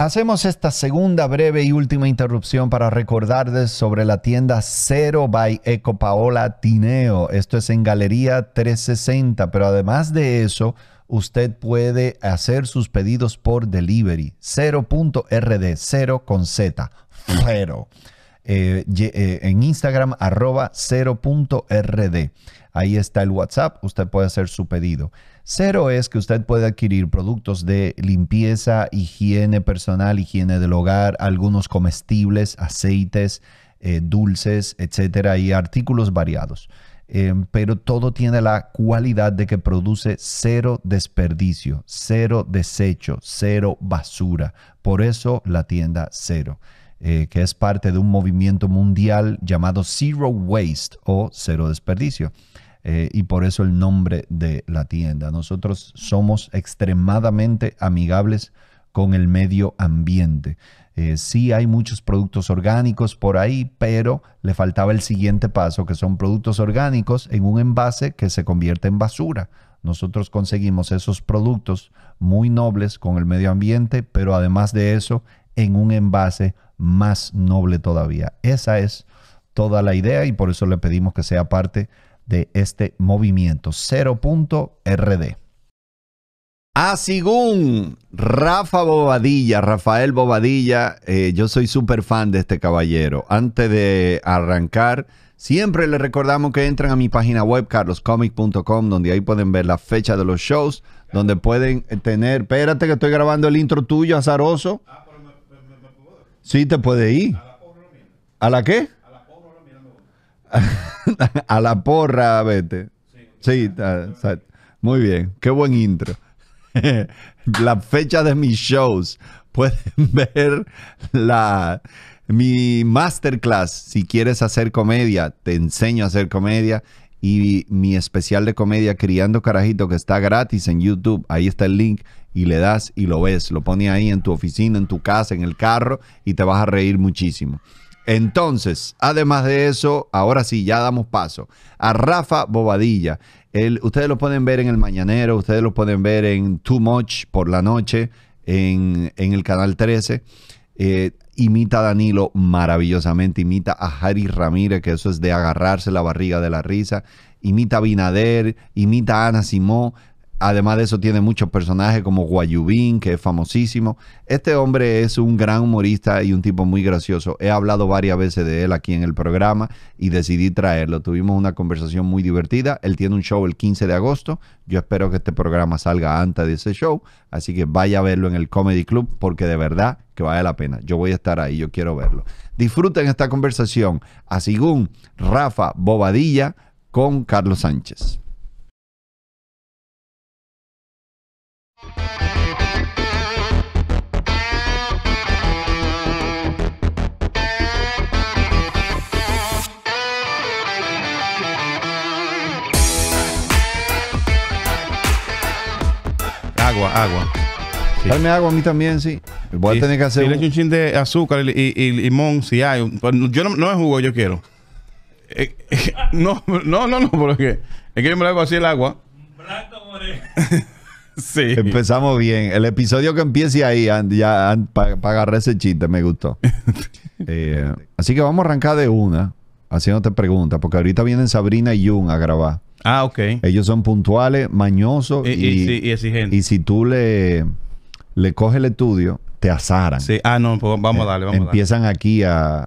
Hacemos esta segunda breve y última interrupción para recordarles sobre la tienda Cero by Eco Paola Tineo. Esto es en Galería 360, pero además de eso, usted puede hacer sus pedidos por delivery. 0.rd, cero con Z, cero. Eh, eh, en Instagram arroba 0.rd. Ahí está el WhatsApp, usted puede hacer su pedido. Cero es que usted puede adquirir productos de limpieza, higiene personal, higiene del hogar, algunos comestibles, aceites, eh, dulces, etcétera, y artículos variados. pero todo tiene la cualidad de que produce cero desperdicio, cero desecho, cero basura. Por eso la tienda cero. Eh, que es parte de un movimiento mundial llamado Zero Waste o Cero Desperdicio. Eh, y por eso el nombre de la tienda. Nosotros somos extremadamente amigables con el medio ambiente. Eh, sí hay muchos productos orgánicos por ahí, pero le faltaba el siguiente paso, que son productos orgánicos en un envase que se convierte en basura. Nosotros conseguimos esos productos muy nobles con el medio ambiente, pero además de eso en un envase más noble todavía. Esa es toda la idea y por eso le pedimos que sea parte de este movimiento 0.rd. Ah, según Rafa Bobadilla, Rafael Bobadilla, eh, yo soy súper fan de este caballero. Antes de arrancar, siempre le recordamos que entran a mi página web, carloscomic.com, donde ahí pueden ver la fecha de los shows, donde pueden tener, espérate que estoy grabando el intro tuyo, azaroso. Sí, te puede ir. A la, porra, ¿A la qué? A la porra, a la porra, vete. Sí, muy bien. Qué buen intro. la fecha de mis shows. Pueden ver la, mi masterclass. Si quieres hacer comedia, te enseño a hacer comedia y mi especial de comedia Criando Carajito que está gratis en YouTube. Ahí está el link y le das y lo ves. Lo pones ahí en tu oficina, en tu casa, en el carro y te vas a reír muchísimo. Entonces, además de eso, ahora sí, ya damos paso a Rafa Bobadilla. ustedes lo pueden ver en El Mañanero, ustedes lo pueden ver en Too Much por la noche, en, en el Canal 13 imita a Danilo maravillosamente, imita a Harry Ramírez, que eso es de agarrarse la barriga de la risa, imita a Binader, imita a Ana Simón. Además de eso tiene muchos personajes como Guayubín, que es famosísimo. Este hombre es un gran humorista y un tipo muy gracioso. He hablado varias veces de él aquí en el programa y decidí traerlo. Tuvimos una conversación muy divertida. Él tiene un show el 15 de agosto. Yo espero que este programa salga antes de ese show. Así que vaya a verlo en el Comedy Club porque de verdad que vale la pena. Yo voy a estar ahí, yo quiero verlo. Disfruten esta conversación. Así Rafa Bobadilla con Carlos Sánchez. Agua, agua. Dame agua a mí también, sí. Voy a tener que hacer. Y le un... un chin de azúcar y, limón, si hay. Pues, yo no, no es jugo, yo quiero. Eh, eh, no, no, no, no, porque es que yo me lo hago así el agua. Blanco sí. Empezamos bien. El episodio que empiece ahí, ya para agarrar ese chiste, me gustó. Eh, así que vamos a arrancar de una, haciéndote preguntas, porque ahorita vienen Sabrina y Jun a grabar. Ah, ok. Ellos son puntuales, mañosos y, exigentes. Y si tú le, le coges el estudio, te azaran. Sí, ah, no, pues vamos a darle, vamos Empiezan a darle. aquí a,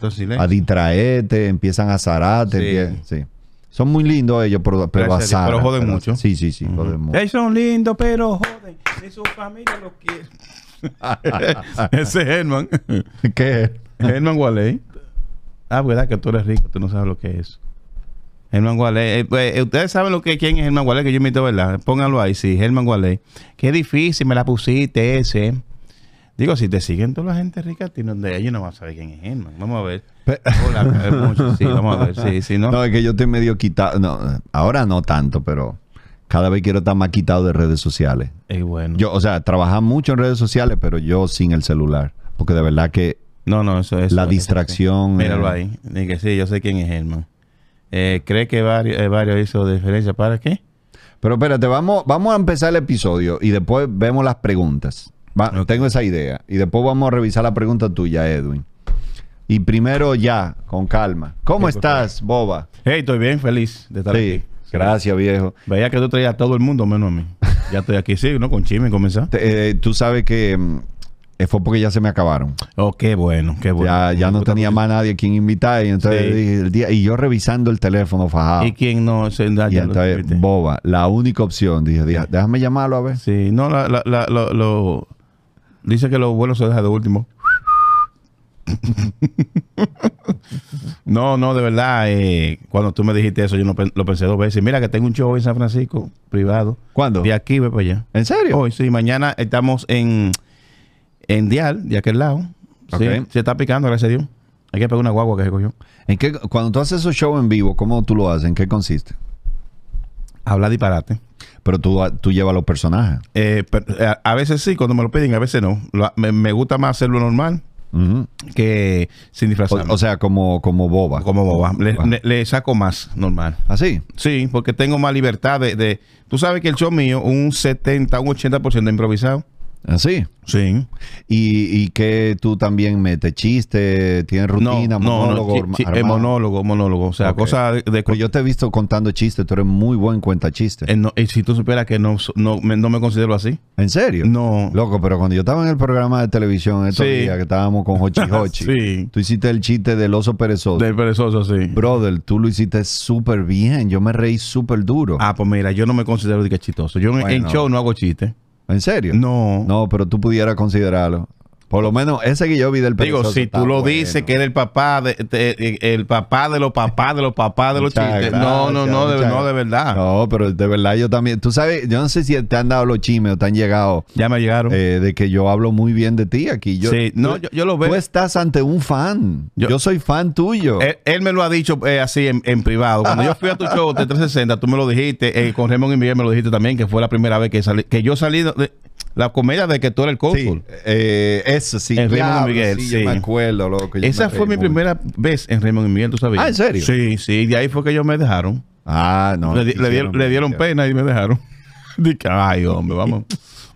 pues, a, distraerte, empiezan a azararte. Sí. sí. Son muy lindos ellos, pero, pero Pero joden mucho. Sí, sí, sí, joden mucho. Ellos son lindos, pero joden. Ni su familia los quiere. Ese es Herman. ¿Qué es? Herman Waley. Ah, verdad que tú eres rico, tú no sabes lo que es. Germán Gualey. Eh, pues, eh, ustedes saben lo que, quién es Germán Gualey, que yo invito, ¿verdad? Pónganlo ahí, sí, Germán Gualey. Qué difícil me la pusiste ese. Digo, si te siguen toda la gente rica, ¿tiene ellos no van a saber quién es Germán. Vamos a ver. ¿no? es que yo estoy medio quitado. No, ahora no tanto, pero cada vez quiero estar más quitado de redes sociales. bueno. Yo, o sea, trabajar mucho en redes sociales, pero yo sin el celular. Porque de verdad que. No, no, eso es. La distracción. Míralo eh. ahí. ni que sí, yo sé quién es Germán. Eh, ¿Cree que varios, eh, hizo diferencia? ¿Para qué? Pero espérate, vamos, vamos a empezar el episodio y después vemos las preguntas. Va, Tengo esa idea. Y después vamos a revisar la pregunta tuya, Edwin. Y primero ya, con calma. ¿Cómo pues, estás, pues. Boba? Hey, estoy bien, feliz de estar sí. Gracias, viejo. Veía que tú traías a todo el mundo menos a mí. Ya estoy aquí, sí, ¿no? Con Chime comenzar. Eh, tú sabes que mm, eh, fue porque ya se me acabaron. Oh, qué bueno, qué bueno. Ya, ya no tenía más nadie quien invitar. Y entonces y yo revisando el teléfono fajado. Y quien no se y entonces, boba, la única opción. Dije, déjame llamarlo a ver. Sí, no, la, lo, dice que los vuelos se dejan de último. no, no, de verdad, eh, cuando tú me dijiste eso, yo no lo pensé dos veces. Mira que tengo un show en San Francisco, privado. ¿Cuándo? De aquí, ve para allá. ¿En serio? Hoy, sí, mañana estamos en en Dial, de aquel lado. se está picando, gracias a Dios. Hay que pegar una guagua que se cogió. ¿En cuando tú haces esos shows en vivo, ¿cómo tú lo haces? ¿En qué consiste? Habla disparate. Pero tú, tú llevas los personajes. Eh, eh, a, veces sí, cuando me lo piden, a veces no. me, gusta más hacerlo normal que sin disfrazar. O, sea, como, como boba. Como boba. Le, saco más normal. ¿Así? ¿Ah, sí, porque tengo más libertad de, Tú sabes que el show mío, un 70, un 80% de improvisado ¿Así? ¿Ah, sí. ¿Y, ¿Y que tú también metes chiste, tienes rutina, monólogo? Eh, monólogo, monólogo. O sea, cosa de... de pues yo te he visto contando chistes, tú eres muy buen cuenta chistes. y eh, eh, si tú supieras que no, no, me, considero así. ¿En serio? No. Loco, pero cuando yo estaba en el programa de televisión estos días que estábamos con Hochi Hochi, tú hiciste el chiste del oso perezoso. Del perezoso, sí. Brother, tú lo hiciste súper bien. Yo me reí súper duro. Ah, pues mira, yo no me considero de chistoso. Yo en show no hago chistes. ¿En serio? No. No, pero tú pudieras considerarlo. Por lo menos ese que yo vi del Digo, si tú lo dices que era el papá de, el papá de los papás de los papás de los chistes. No, no, no, de, no, de verdad. No, pero de verdad yo también. Tú sabes, yo no sé si te han dado los chismes o te han llegado. Ya me llegaron. Eh, de que yo hablo muy bien de ti aquí. Yo, sí, no, yo, lo veo. Tú estás ante un fan. Yo, soy fan tuyo. Él, me lo ha dicho eh, así en, privado. Cuando yo fui a tu show de 360, tú me lo dijiste. Eh, con y Miguel me lo dijiste también, que fue la primera vez que, salí, que yo salí de, la comedia de que tú eres el cónsul. Eh, sí. sí. En Raymond y Miguel. Sí, Yo me acuerdo, loco. Esa fue mi primera vez en Raymond y Miguel, ¿tú sabías? Ah, ¿en serio? Sí, sí. De ahí fue que ellos me dejaron. Ah, no. Le, dieron, pena y me dejaron. Dije, ay, hombre, vamos,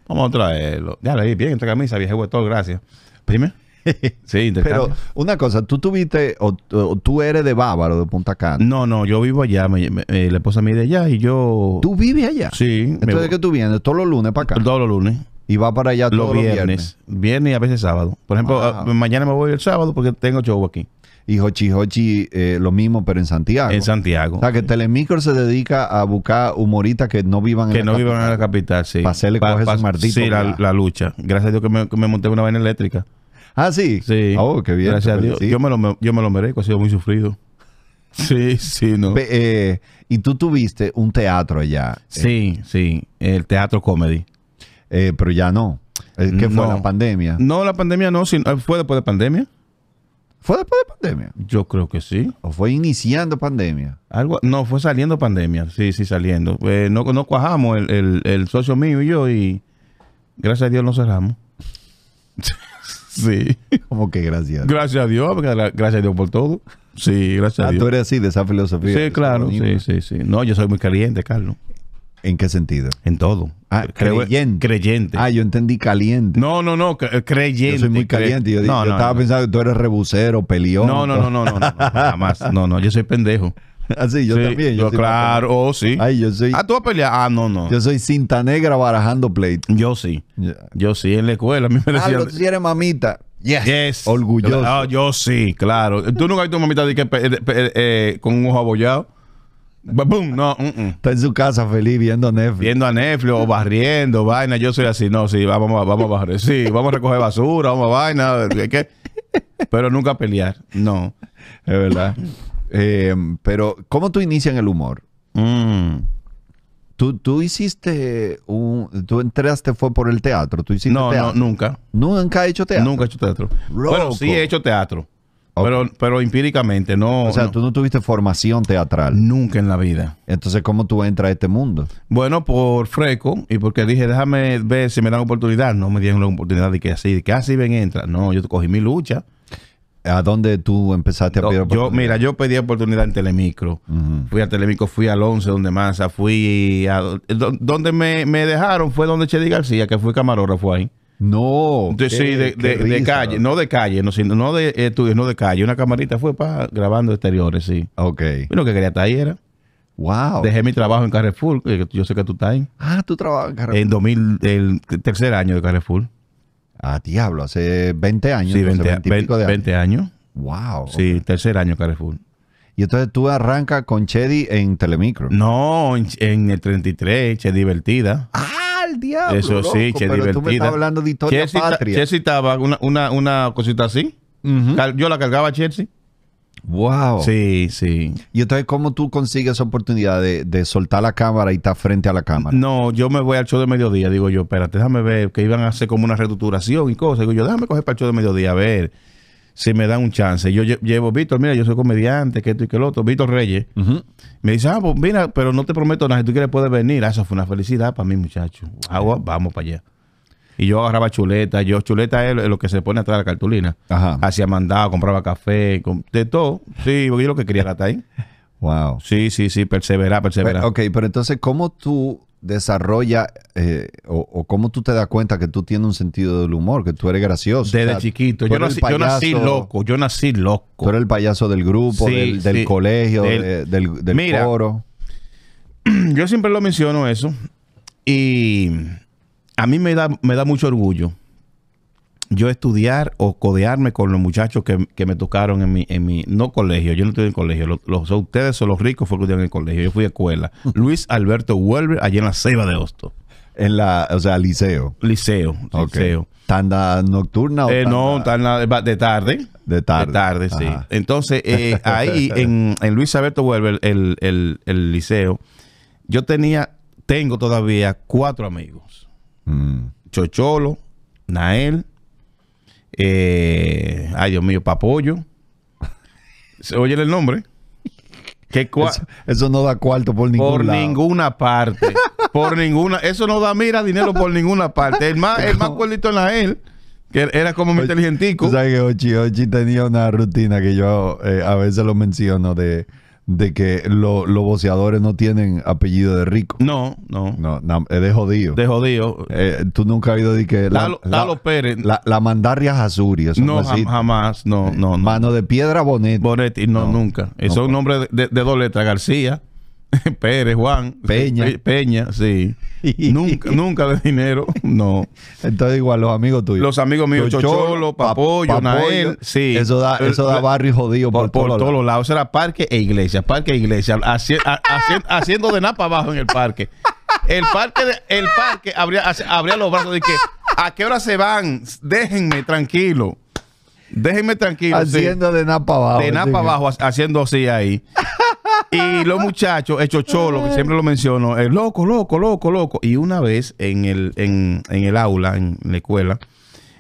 vamos a traerlo. ahí bien, esta camisa, viejo todo, gracias. Primero. sí, Pero una cosa, tú tuviste, o, tú eres de Bávaro, de Punta Cana. No, no, yo vivo allá, eh, la esposa mía de allá y yo... ¿Tú vives allá? Sí. Entonces, que ¿qué tú vienes? ¿Todos los lunes para acá? Todos los lunes. Y va para allá todos los viernes. viernes. y a veces sábado. Por ejemplo, ah. Ah, mañana me voy el sábado porque tengo show aquí. Y Hochi Hochi eh, lo mismo, pero en Santiago. En Santiago. O sea, que Telemicro se dedica a buscar humoristas que no vivan en la capital. Que no vivan en la capital, sí. Para hacerle pa, Sí, la, lucha. Gracias a Dios que me, que me monté una vaina eléctrica. Ah, sí. Sí. Oh, qué bien. Gracias a Dios. Yo, me lo, yo merezco, ha sido muy sufrido. Sí, sí, no. Eh, y tú tuviste un teatro allá. Sí, sí, el teatro comedy. Eh, pero ya no. Eh, ¿Qué fue la pandemia? No, la pandemia no, fue después de pandemia. ¿Fue después de pandemia? Yo creo que sí. ¿O fue iniciando pandemia? Algo, no, fue saliendo pandemia. Sí, sí, saliendo. no, no cuajamos el, el socio mío y yo y gracias a Dios no cerramos. Sí. Como que gracias. Gracias a Dios, gracias a Dios por todo. Sí, gracias a ah, Dios. tú eres así de esa filosofía. Sí, claro, sí, sí, sí. No, yo soy muy caliente, Carlos. ¿En qué sentido? En todo. Ah, creyente. Creyente. Ah, yo entendí caliente. No, no, no, creyente. Yo soy muy caliente. Yo, no, estaba pensando que tú eres rebusero, peleón. No, no, no, no, no, jamás. No, no, yo soy pendejo. Así, ah, yo sí, también. Yo, claro, oh, sí. Ay, yo Ah, tú vas a pelear. Ah, no, no. Yo soy cinta negra barajando plate. Yo sí. Yo sí, en la escuela. A ah, decían. Ah, tú eres mamita. Yes. yes. Orgulloso. Ah, yo, sí, claro. ¿Tú nunca has visto mamita eh, con un ojo abollado? no, mm, mm. Está en su casa feliz viendo a Netflix. Viendo a Netflix o barriendo, vaina. Yo soy así, no, sí, vamos, a, vamos a barrer. Sí, vamos a recoger basura, vamos a vaina. Pero nunca a pelear, no. Es verdad. Eh, pero, ¿cómo tú inicias en el humor? Mm. ¿Tú, ¿Tú, hiciste un... Tú entraste, fue por el teatro. ¿Tú hiciste no, No, nunca. ¿Nunca he hecho teatro? Nunca he hecho teatro. Pero sí he hecho teatro. Pero, pero empíricamente, no. O sea, tú no tuviste formación teatral. Nunca en la vida. Entonces, ¿cómo tú entras a este mundo? Bueno, por freco y porque dije, déjame ver si me dan oportunidad. No me dieron la oportunidad de que así, de que así ven, entra. No, yo cogí mi lucha ¿A dónde tú empezaste a pedir oportunidad? Yo, mira, yo pedí oportunidad en Telemicro. Fui a Telemicro, fui al 11, donde más, fui a... Eh, donde me, dejaron fue donde Chedi García, que fui camarógrafo ahí. No. De, sí, de, calle, no de calle, no, sino, no de estudios, no de calle. Una camarita fue para grabando exteriores, sí. Ok. Lo que quería estar ahí era. Wow. Dejé mi trabajo en Carrefour, yo sé que tú estás ahí. Ah, tú trabajas en Carrefour. En 2000, el tercer año de Carrefour. Ah, diablo, hace 20 años. Sí, 20, 20, 20, 20 años. Wow. Sí, tercer año Carrefour. Y entonces tú arrancas con Chedi en Telemicro. No, en, el 33, Chedi Divertida. ¡Ah, el diablo! Eso sí, Chedi Divertida. Tú me estás hablando de historia patria. estaba una, una, una cosita así. Yo la cargaba a Chelsea. Wow. Sí, sí. ¿Y entonces cómo tú consigues esa oportunidad de, soltar la cámara y estar frente a la cámara? No, yo me voy al show de mediodía, digo yo, espérate, déjame ver, que iban a hacer como una reestructuración y cosas. Digo yo, déjame coger para el show de mediodía, a ver si me dan un chance. Yo llevo, Víctor, mira, yo soy comediante, que esto y que lo otro, Víctor Reyes. Me dice, ah, pues mira, pero no te prometo nada, si tú quieres puedes venir. Ah, eso fue una felicidad para mí, muchacho. Agua, vamos para allá. Y yo agarraba chuleta. Yo, chuleta es lo que se pone atrás de la cartulina. Ajá. Hacía mandado, compraba café, de todo. Sí, porque lo que quería era estar ahí. Wow. Sí, sí, sí, persevera persevera ok, pero entonces, ¿cómo tú desarrolla eh, o, cómo tú te das cuenta que tú tienes un sentido del humor, que tú eres gracioso. Desde chiquito. Yo nací, yo loco, yo nací loco. Tú el payaso del grupo, del, colegio, del, de, Yo siempre lo menciono eso. Y a mí me da, me da mucho orgullo yo estudiar o codearme con los muchachos que, me tocaron en mi, en mi, no colegio, yo no estudié en colegio, los, ustedes son los ricos fue que estudiaron en el colegio, yo fui a escuela. Luis Alberto Huelver, allí en la Ceiba de Hosto. En la, o sea, liceo. Liceo, liceo. ¿Tanda nocturna o eh, No, de tarde. De tarde. De tarde, sí. Entonces, eh, ahí en, Luis Alberto Huelver, el liceo, yo tenía, tengo todavía cuatro amigos Mm. Chocholo, Nael, eh, ay Dios mío, Papoyo. ¿Se oye el nombre? ¿Qué eso, eso, no da cuarto por Por ninguna parte. por ninguna. Eso no da, mira, dinero por ninguna parte. El más, el más cuerdito en la él, que era como mi inteligentico. ¿Sabes que Ochi, Ochi tenía una rutina que yo eh, a veces lo menciono de de que los boceadores no tienen apellido de rico. No, no. No, es eh, de jodido. De jodido. Eh, Tú nunca has oído de que. La, Lalo, la, Pérez. La, mandarria no, jamás. No, no, Mano de piedra Bonetti. Bonetti, no, nunca. Eso es un pues. nombre de, de, de dos letras. García. Pérez, Juan. Peña. Peña, sí. nunca, nunca de dinero, no. Entonces, igual, los amigos tuyos. Los amigos míos, Chocholo, Papoyo, sí. Eso da, eso da barrio jodido por, todos lados. lados. Era parque e iglesia, parque e iglesia. haciendo de napa abajo en el parque. El parque, el parque abría, abría los brazos de que, ¿a qué hora se van? Déjenme tranquilo. Déjenme tranquilo. Haciendo de napa abajo. De napa abajo, haciendo así ahí. Y los muchachos, el chocholo, que siempre lo menciono, el loco, loco, loco, loco. Y una vez en el, en el aula, en la escuela,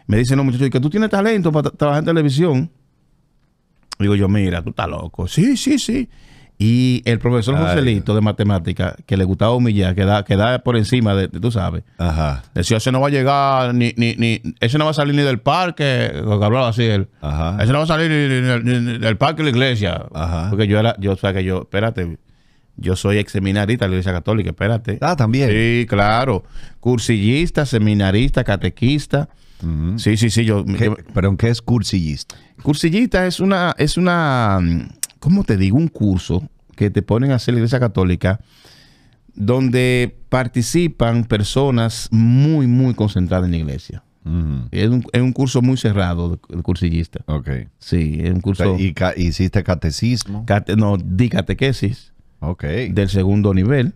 me dicen los muchachos, que tú tienes talento para trabajar en televisión. Digo yo, mira, tú estás loco. Sí, sí, sí. Y el profesor Joselito de matemática, que le gustaba humillar, que da, por encima de, tú sabes, Ajá. decía, ese no va a llegar, ni, ni, ese no va a salir ni del parque, lo que hablaba así él. Ajá. Ese no va a salir ni, del parque de la iglesia. Ajá. Porque yo era, yo, o que yo, espérate, yo soy ex seminarista de la iglesia católica, espérate. Ah, también. Sí, claro. Cursillista, seminarista, catequista. Sí, sí, sí. Yo, ¿Pero en qué es cursillista? Cursillista es una, es una mm, ¿cómo te digo? Un curso que te ponen a hacer la Iglesia Católica donde participan personas muy, muy concentradas en la iglesia. es, un, curso muy cerrado, el cursillista. Ok. Sí, es un curso. ¿Y hiciste catecismo? no, di catequesis. Ok. Del segundo nivel.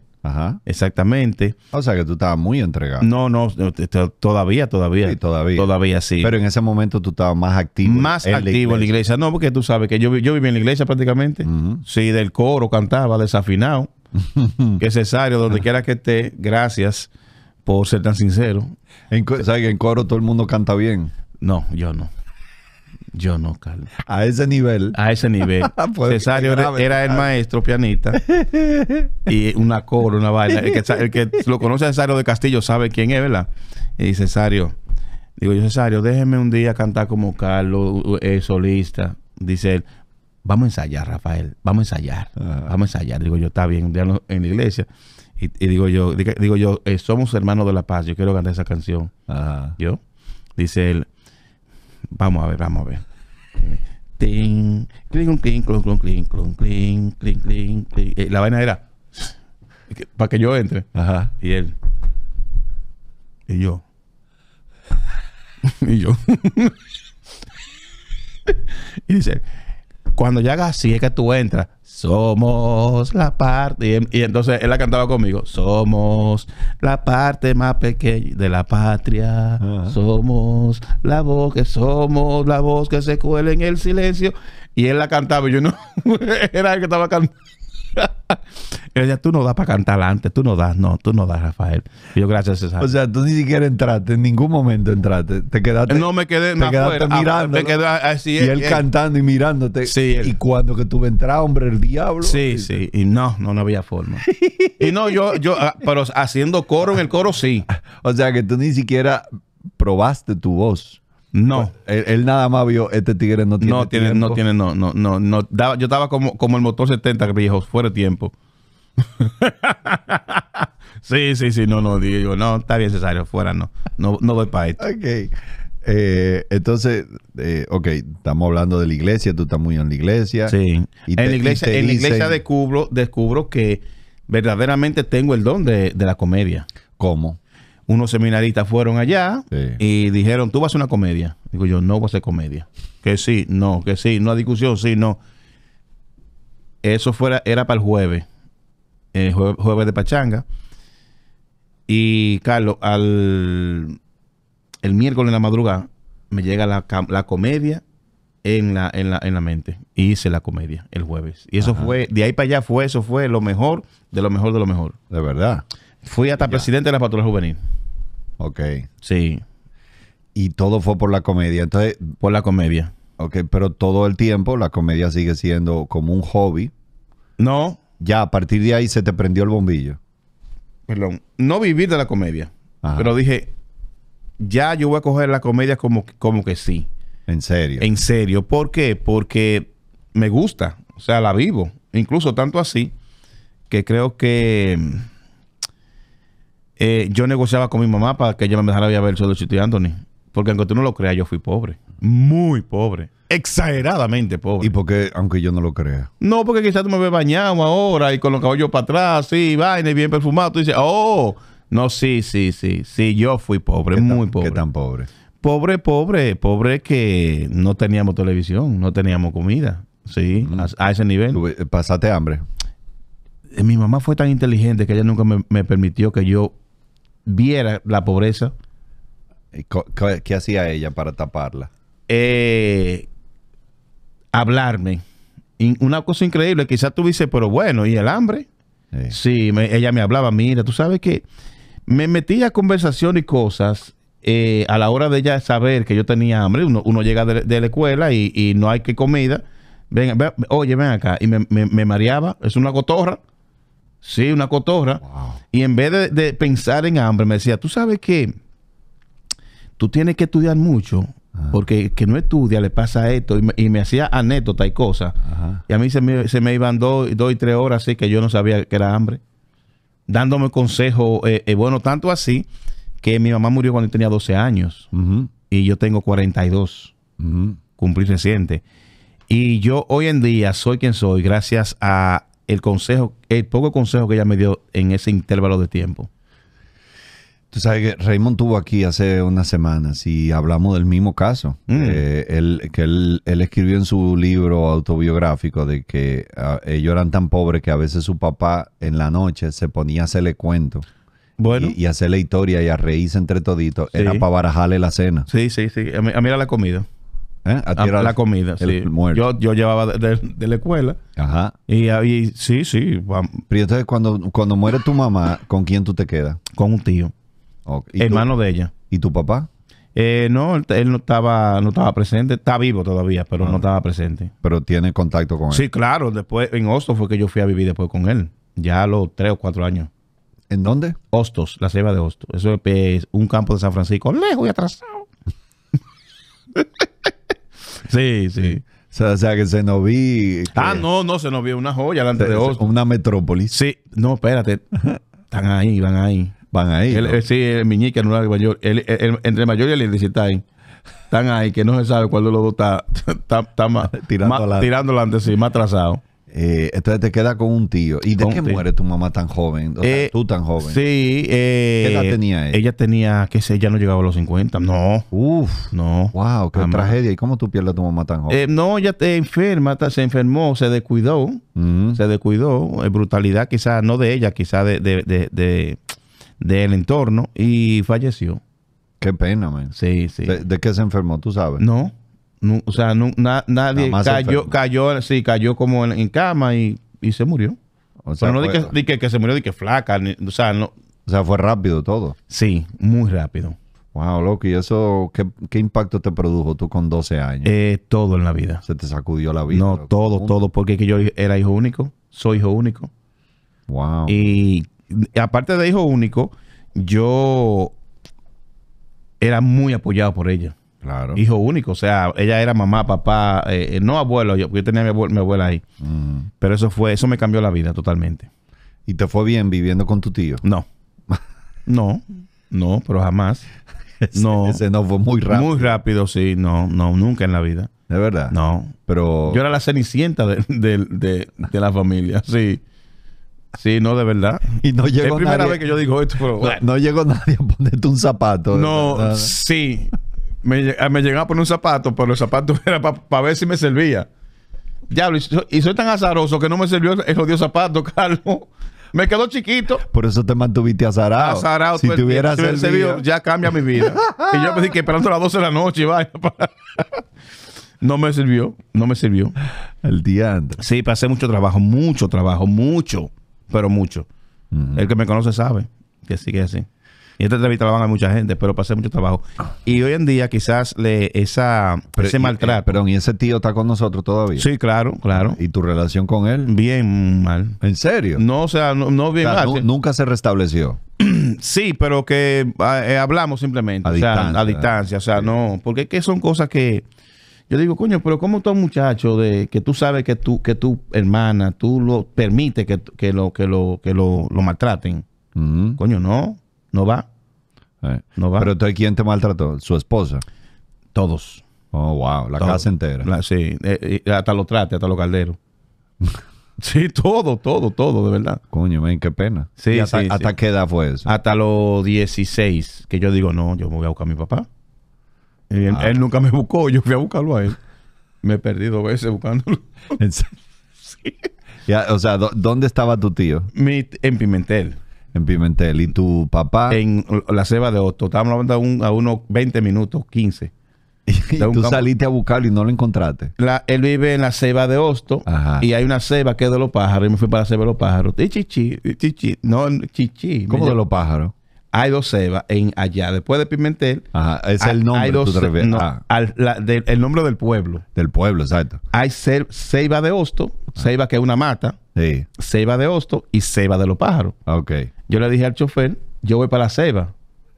Exactamente. O sea que tú estabas muy entregado. No, no, todavía, todavía. todavía. Todavía sí. Pero en ese momento tú estabas más activo. Más activo en la iglesia. No, porque tú sabes que yo, yo viví en la iglesia prácticamente. Sí, del coro cantaba, desafinado. que cesario, donde quiera que esté, gracias por ser tan sincero. ¿Sabes que en coro todo el mundo canta bien? No, yo no. Yo no, Carlos. A ese nivel. A ese nivel. Ah, pues, Cesario era, el maestro pianista. y una coro, una vaina. El que, lo conoce a Cesario de Castillo sabe quién es, ¿verdad? Y Cesario. Digo yo, Cesario, déjeme un día cantar como Carlos, eh, solista. Dice él, vamos a ensayar, Rafael. Vamos a ensayar. Ah. Vamos a ensayar. Digo yo, está bien, un día en la iglesia. Y, digo yo, digo yo, eh, somos hermanos de la paz. Yo quiero cantar esa canción. Ah. Yo. Dice él, vamos a ver, vamos a ver la vaina era para que yo entre. Y él. Y yo. y yo. y dice, cuando ya hagas así es que tú entras. Somos la parte. Y, entonces él la cantaba conmigo. Somos la parte más pequeña de la patria. Somos la voz que somos, la voz que se cuela en el silencio. Y él la cantaba. Y yo no. era el que estaba cantando. Pero tú no das para cantar antes, tú no das, no, tú no das, Rafael. yo, gracias, César. O sea, tú ni siquiera entraste, en ningún momento entraste. Te quedaste. No me quedé, te quedaste ah, mirando. Ah, así. Y él, eh. cantando y mirándote. Y cuando que tú entraste, hombre, el diablo. Sí, sí. Y no, no, había forma. y no, yo, yo, ah, pero haciendo coro en el coro, sí. o sea, que tú ni siquiera probaste tu voz. No. Pues, él, nada más vio, este tigre no tiene. No tiene, no tiene, no, no, no, no. yo estaba como, como el motor 70 que fuera de tiempo. sí, sí, sí, no, no, digo, no, está bien Cesario, fuera, no, no, no voy para esto. Ok. Eh, entonces, eh, ok, estamos hablando de la iglesia, tú estás muy en la iglesia. Sí. en la iglesia, en la iglesia descubro, descubro que verdaderamente tengo el don de, de la comedia. ¿Cómo? Unos seminaristas fueron allá y dijeron, tú vas a hacer una comedia. Digo yo, no voy a hacer comedia. Que sí, no, que sí, no hay discusión, sí, no. Eso fuera, era para el jueves. Eh, jueves de Pachanga. Y Carlos, al, el miércoles en la madrugada me llega la, comedia en la, en, la, mente. Y hice la comedia el jueves. Y eso fue, de ahí para allá fue, eso fue lo mejor, de lo mejor, de lo mejor. De verdad. Fui hasta presidente de la patrulla juvenil. Ok. Sí. Y todo fue por la comedia. Entonces, por la comedia. Ok, pero todo el tiempo la comedia sigue siendo como un hobby. No, ya a partir de ahí se te prendió el bombillo. Perdón, no vivir de la comedia. Pero dije, ya yo voy a coger la comedia como, como que sí. En serio. En serio. ¿Por qué? Porque me gusta. O sea, la vivo. Incluso tanto así que creo que eh, yo negociaba con mi mamá para que ella me dejara ver el show de Chito y Anthony. Porque aunque tú no lo creas, yo fui pobre. Muy pobre exageradamente pobre. ¿Y porque Aunque yo no lo crea. No, porque quizás tú me ves bañado ahora y con los caballos para atrás, sí, vaina y bien perfumado. Tú dices, oh, no, sí, sí, sí, sí, yo fui pobre, muy pobre. ¿Qué tan pobre? Pobre, pobre, pobre que no teníamos televisión, no teníamos comida, sí, mm. a, ese nivel. Eh, ¿Pasaste hambre? Eh, mi mamá fue tan inteligente que ella nunca me, permitió que yo viera la pobreza. ¿Qué, qué hacía ella para taparla? Eh, hablarme. una cosa increíble, quizás tú dices, pero bueno, ¿y el hambre? Sí, ella me hablaba, mira, tú sabes que me metía a conversación y cosas eh, a la hora de ella saber que yo tenía hambre. Uno, llega de, la escuela y, no hay que comida. oye, ven acá. Y me, mareaba. Es una cotorra. Sí, una cotorra. Y en vez de, de pensar en hambre, me decía, tú sabes que tú tienes que estudiar mucho Porque que no estudia, le pasa esto. Y me, hacía anécdota y cosas. Y a mí se me, iban dos, y tres horas así que yo no sabía que era hambre. Dándome consejos. Eh, eh, bueno, tanto así que mi mamá murió cuando tenía 12 años. Y yo tengo 42. Uh Cumplí reciente. Y yo hoy en día soy quien soy gracias a el consejo, el poco consejo que ella me dio en ese intervalo de tiempo. Tú sabes que Raymond tuvo aquí hace unas semanas y hablamos del mismo caso. Mm. él, que él, escribió en su libro autobiográfico de que ah, ellos eran tan pobres que a veces su papá en la noche se ponía a hacerle cuento. Bueno. Y, a hacerle historia y a reírse entre toditos. Era para barajarle la cena. Sí, sí, sí. A mí, la comida. ¿Eh? A, ah, a la comida, Yo, llevaba de, la escuela. Ajá. Y, ahí sí, sí. Pero entonces cuando, cuando muere tu mamá, ¿con quién tú te quedas? Con un tío. Hermano de ella. ¿Y tu papá? Eh, no, él no estaba, no estaba presente. Está vivo todavía, pero no ah. estaba presente. Pero tiene contacto con él. Sí, claro. Después, en Hostos fue que yo fui a vivir después con él. Ya a los tres o cuatro años. ¿En dónde? Hostos, la selva de Hostos. Eso es un campo de San Francisco, lejos y atrasado. sí, sí. O sea, que se nos vi. Ah, no, no, se nos vio una joya delante de Hostos. Una metrópolis. Sí, no, espérate. Están ahí, van ahí van ahí. Eh, sí, el Miñique, Anular Mayor. El, entre Mayor y el ahí están ahí, que no se sabe cuándo de los dos está, está, antes tirando sí, más atrasado. Eh, entonces te queda con un tío. ¿Y de qué muere tu mamá tan joven? Eh, tú tan joven. Sí. Eh, ¿Qué edad tenía ella? Ella tenía, qué sé, ya no llegaba a los 50. No. Uf. No. Wow, qué tragedia. ¿Y cómo tú pierdes a tu mamá tan joven? no, ella te enferma, se enfermó, se descuidó. Mm. Se descuidó. brutalidad quizás, no de ella, quizás de del entorno y falleció. Qué pena, man. Sí, sí. ¿De, qué se enfermó? ¿Tú sabes? No. o sea, nadie cayó, cayó, sí, cayó como en, cama y, se murió. Pero no dije que, se murió de que flaca, o sea, no. O sea, fue rápido todo. Sí, muy rápido. Wow, loco, ¿y eso qué, impacto te produjo tú con 12 años? Eh, todo en la vida. ¿Se te sacudió la vida? No, todo, todo, porque que yo era hijo único, soy hijo único. Wow. Y aparte de hijo único, yo era muy apoyado por ella. Claro. Hijo único, o sea, ella era mamá, papá, eh, eh, no abuelo, yo, tenía mi, abuela ahí. Mm. Pero eso fue, eso me cambió la vida totalmente. ¿Y te fue bien viviendo con tu tío? No. no, no, pero jamás. no. se no fue muy rápido. Muy rápido, sí, no, no, nunca en la vida. ¿De verdad? No. Pero... Yo era la cenicienta de la familia, sí. Sí, no, de verdad. Y no llegó Es la primera vez que yo digo esto, pero. No, llegó nadie a ponerte un zapato. No, sí. Me, ah, me llegaba a poner un zapato, pero el zapato era para ver si me servía. Diablo, y soy, tan azaroso que no me sirvió el jodido zapato, Carlos. Me quedó chiquito. Por eso te mantuviste azarado. Azarado. Si te hubiera servido, ya cambia mi vida. y yo me dije, esperando a las 12 de la noche, vaya. no me sirvió, no me sirvió. El día antes. Sí, pasé mucho trabajo, mucho trabajo, mucho pero mucho. El que me conoce sabe que sí que así. Y esta entrevista la van a mucha gente, pero pasé mucho trabajo. Y hoy en día quizás le, esa, ese maltrato... Eh, perdón, ¿y ese tío está con nosotros todavía? Sí, claro, claro. ¿Y tu relación con él? Bien mal. ¿En serio? No, o sea, no, bien mal. Nunca se restableció. sí, pero que ah, eh, hablamos simplemente. A distancia. a distancia, o sea, no... Porque es son cosas que... Yo digo, coño, pero ¿cómo tú, muchacho, de, que tú sabes que, tú, que tu hermana, tú lo permites que, lo, que, lo, que lo, maltraten? Mm. Coño, no, no va. Eh, no va. Pero entonces, ¿quién te maltrató? ¿Su esposa? Todos. Oh, wow, la casa entera. sí, eh, eh, hasta lo trate, hasta los calderos. sí, todo, todo, todo, de verdad. Coño, ven, qué pena. Sí, hasta, sí, ¿Hasta qué edad fue eso? Hasta los 16, que yo digo, no, yo me voy a buscar a mi papá. Ah, él, nunca me buscó, yo fui a buscarlo a él. Me he perdido veces buscándolo. o sea, ¿dónde estaba tu tío? en Pimentel. En Pimentel. ¿Y tu papá? En la ceba de Otto. Estábamos hablando a unos 20 minutos, 15. Y tú saliste a buscarlo y no lo encontraste. La, él vive en la ceba de Hosto y hay una ceba que es de los pájaros. Y me fui para la ceba de los pájaros. Y chichi, no, chichi. ¿Cómo de los pájaros? hay dos cebas en allá. Después de Pimentel. Ajá, es el nombre. Hay dos, ah. el nombre del pueblo. Del pueblo, exacto. Hay Ceiba de Hosto, Ceiba ah. que es una mata. Sí. Ceiba de Hosto y Ceiba de los pájaros. Ok. Yo le dije al chofer, yo voy para la Ceiba.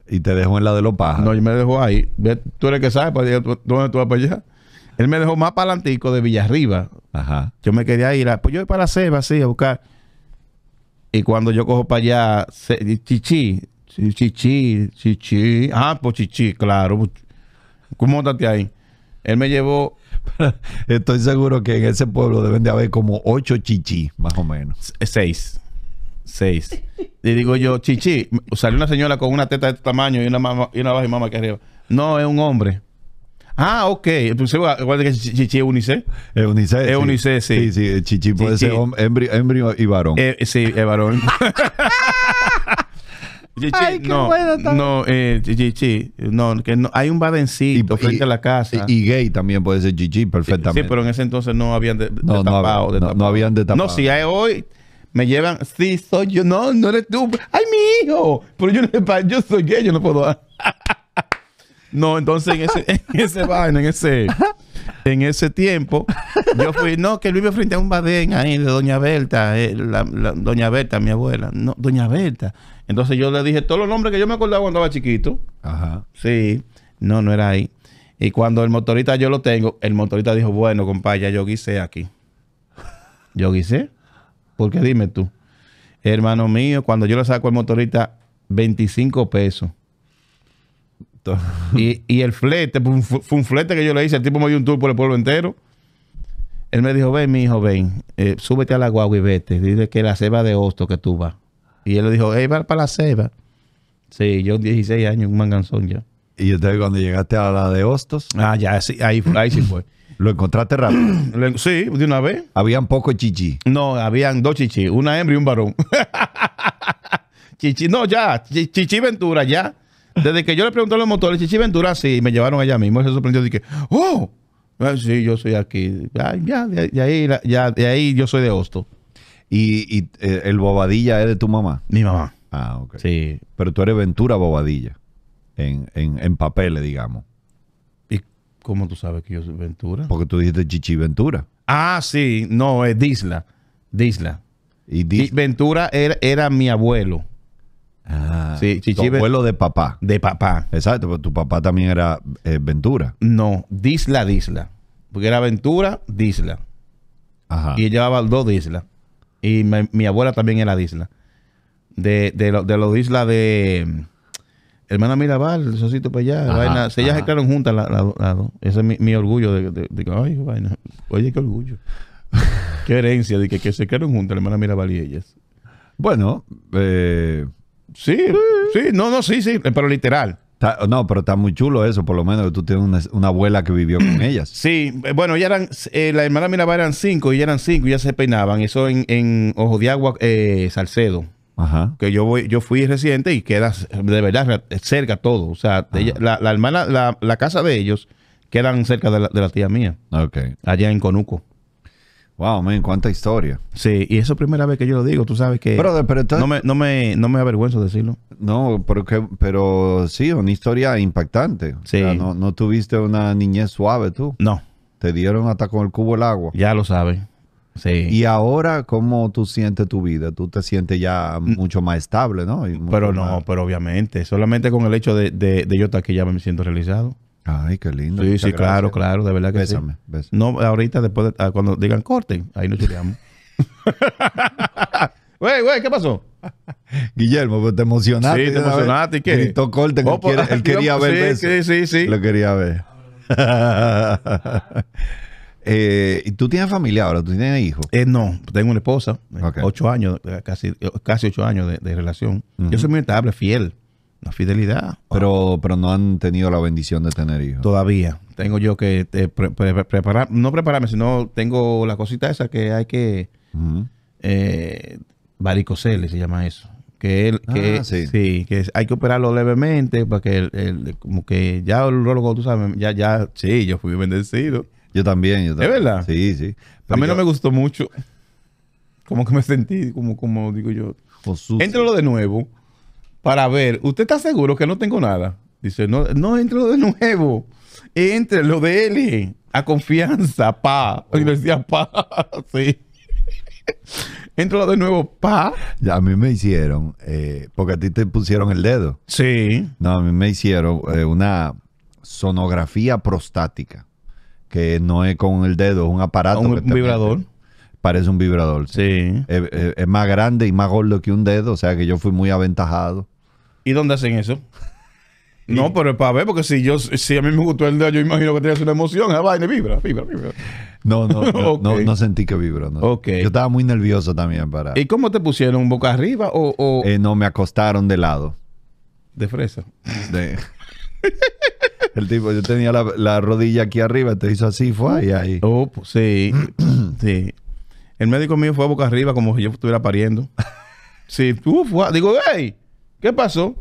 Y te dejó en la de los pájaros. No, yo me dejó ahí. Tú eres que sabes para dónde tú vas para allá. Él me dejó más para Antico de Villarriba. Ajá. Yo me quería ir. pues yo voy para la Ceiba, sí, a buscar. Y cuando yo cojo para allá, Chichi, Sí, chichi, chichi. Ah, pues chichi, claro. ¿Cómo estás ahí? Él me llevó. Estoy seguro que en ese pueblo deben de haber como ocho chichi, más o menos. Seis. Seis. Y digo yo, chichi, salió una señora con una teta de este tamaño y una, mama, y una baja y mamá que arriba. No, es un hombre. Ah, ok. Entonces, igual que Chichi es unisex. Es unisex. Es sí. Sí, sí. Chichi puede ser hombre, y varón. Eh, sí, es varón. Ay, no, eh, Gigi, no, que no, hay un badencito frente a la casa. Y, gay también puede ser Gigi, perfectamente. Sí, pero en ese entonces no habían de, tapado, no, si hay hoy me llevan, sí, soy yo, no, no eres tú. ¡Ay, mi hijo! Pero yo, soy gay, yo no puedo ah. No, entonces en ese, en ese en ese, en ese tiempo, yo fui, no, que vive frente a un badén ahí de Doña Berta, eh, Doña Berta, mi abuela. No, Doña Berta. Entonces yo le dije todos los nombres que yo me acordaba cuando era chiquito. Ajá. Sí. No, no era ahí. Y cuando el motorista yo lo tengo, el motorista dijo, bueno, compadre, ya yo guisé aquí. yo guisé. Porque dime tú, hermano mío, cuando yo le saco al motorista 25 pesos. y, el flete, fue un flete que yo le hice, el tipo me dio un tour por el pueblo entero. Él me dijo, ven, mi hijo, ven, eh, súbete a la guagua y vete. Dice que la ceba de hosto que tú vas. Y él le dijo, hey, para la ceba. Sí, yo 16 años, un manganzón ya. Y entonces cuando llegaste a la de Hostos. Ah, ya, sí, ahí, ahí sí fue. ¿Lo encontraste rápido? sí, de una vez. ¿Habían pocos chichi? No, habían dos chichi, una hembra y un varón. chichi, no, ya, chichi Ventura, ya. Desde que yo le pregunté a los motores, Chichi Ventura, sí, me llevaron allá mismo. Se sorprendió, dije, ¡oh! Ah, sí, yo soy aquí. Ya, ya, de, ahí, ya, de ahí yo soy de Hostos. ¿Y, eh, el Bobadilla es de tu mamá? Mi mamá. Ah, ok. Sí. Pero tú eres Ventura Bobadilla, en, en, papeles, digamos. ¿Y cómo tú sabes que yo soy Ventura? Porque tú dijiste Chichi Ventura. Ah, sí, no, es Disla. Disla. Y, Ventura era, mi abuelo. Ah, sí, Chichi abuelo de papá. De papá. Exacto, pero tu papá también era eh, Ventura. No, Disla, Disla. Porque era Ventura, Disla. Ajá. Y llevaba dos Disla. Y mi, abuela también era de isla. De, de, lo, de los isla de mm, hermana Mirabal, el socito allá. Si ellas se quedaron juntas las Ese es mi, orgullo. De, vaina. Oye, qué orgullo. qué herencia de que, que se quedaron juntas la hermana Mirabal y ellas. Bueno, eh... sí, sí, no, no, sí, sí, eh, pero literal no, pero está muy chulo eso, por lo menos tú tienes una, abuela que vivió con ellas. Sí, eh, bueno, ya eran, eh, la hermana Miraba eran cinco, y ya eran cinco y ya se peinaban. Eso en, Ojo de Agua, eh, Salcedo. Ajá. Que yo voy, yo fui reciente y queda de verdad cerca todo. O sea, la, hermana, la, casa de ellos quedan cerca de la, tía mía. Allá en Conuco. Wow, man, cuánta historia. Sí, y eso es primera vez que yo lo digo, tú sabes que... pero no, me, no, me, avergüenzo de decirlo. No, pero, pero sí, una historia impactante. Sí. no, tuviste una niñez suave tú. No. Te dieron hasta con el cubo el agua. Ya lo sabes. Sí. Y ahora, ¿cómo tú sientes tu vida? Tú te sientes ya mm. mucho más estable, ¿no? pero no, pero obviamente. Solamente con el hecho de, de, de yo estar aquí ya me siento realizado. Ay, qué lindo. Sí, sí, claro, claro, de verdad que sí. Bésame. No, ahorita después, de, ah, cuando digan corten, ahí nos chuleamos. güey, güey, ¿qué pasó? Guillermo, pues te emocionaste. Sí, te emocionaste. ¿Y qué? Gritó corten, él, él, quería ver sí, Sí, sí, sí. Lo quería ver. Eh, ¿Y ¿Tú tienes familia ahora? ¿Tú tienes hijos? Eh, no, tengo una esposa. Eh, ocho años, eh, casi, casi ocho años de, relación. Yo soy muy estable, fiel. La fidelidad. Pero, pero no han tenido la bendición de tener hijos. Todavía. Tengo yo que eh, preparar, no prepararme, sino tengo la cosita esa que hay que. Uh se llama eso. Que, él, que ah, sí. que hay que operarlo levemente para como que ya el tú sabes, ya, ya, sí, yo fui bendecido. Yo también, yo también. ¿Es verdad? Sí, sí. a mí no me gustó mucho. Como que me sentí, como, como digo yo. lo de nuevo para ver, ¿usted está seguro que no tengo nada? Dice, no, no entro de nuevo. Entre lo de él. A confianza, pa. Oh. Y le decía, pa. sí. Entro de nuevo, pa. Ya, a mí me hicieron, eh, porque a ti te pusieron el dedo. Sí. No, a mí me hicieron eh, una sonografía prostática, que no es con el dedo, es un aparato. Un, vibrador. Parece un vibrador. Sí. Eh, es, más grande y más gordo que un dedo, o sea que yo fui muy aventajado. ¿Y dónde hacen eso? No, pero es para ver, porque si yo, si a mí me gustó el dedo, yo imagino que tenías una emoción, esa vaina vibra, vibra, vibra. No, no, no, no, sentí que vibra. No. Okay. Yo estaba muy nervioso también para. ¿Y cómo te pusieron boca arriba o, eh, no, me acostaron de lado. De fresa. el tipo, yo tenía la, rodilla aquí arriba, te hizo así, fue y ahí. Oh, pues sí, sí. El médico mío fue boca arriba como si yo estuviera pariendo. Sí, tú fue, digo, hey. ¿Qué pasó?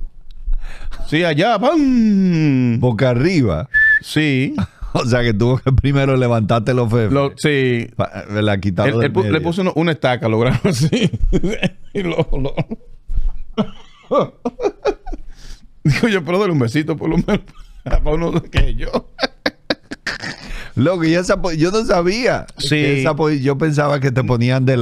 Sí, allá, ¡pam! Boca arriba. Sí. o sea que tuvo que primero levantarte los fe. sí. Eh, le la quitaron. le puso una estaca, lograron así. y lo. Dijo Digo yo, pero dale un besito por lo menos. Para uno que yo yo no sabía. Sí. yo pensaba que te ponían de.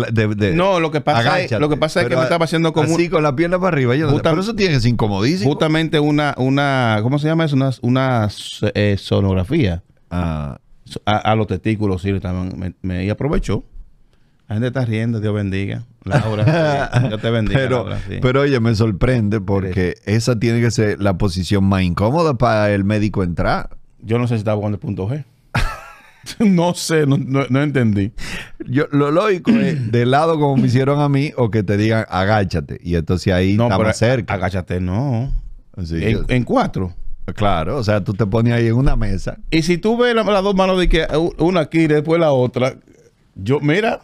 no, lo que pasa es, lo que, pasa me estaba haciendo como. Así, con la pierna para arriba. Yo eso tiene que ser incomodísimo. Justamente una. una ¿Cómo se llama eso? Una, eh, sonografía. Ah. A, los testículos, sí, me, y aprovechó. La gente está riendo, Dios bendiga. Laura, te bendiga. Pero, oye, me sorprende porque esa tiene que ser la posición más incómoda para el médico entrar. Yo no sé si estaba jugando el punto G. no sé, no, entendí. Yo, lo lógico es, del lado como me hicieron a mí, o que te digan agáchate. Y entonces ahí no, cerca. Agáchate no. en, cuatro. Claro, o sea, tú te pones ahí en una mesa. Y si tú ves las dos manos de que una aquí y después la otra, yo, mira,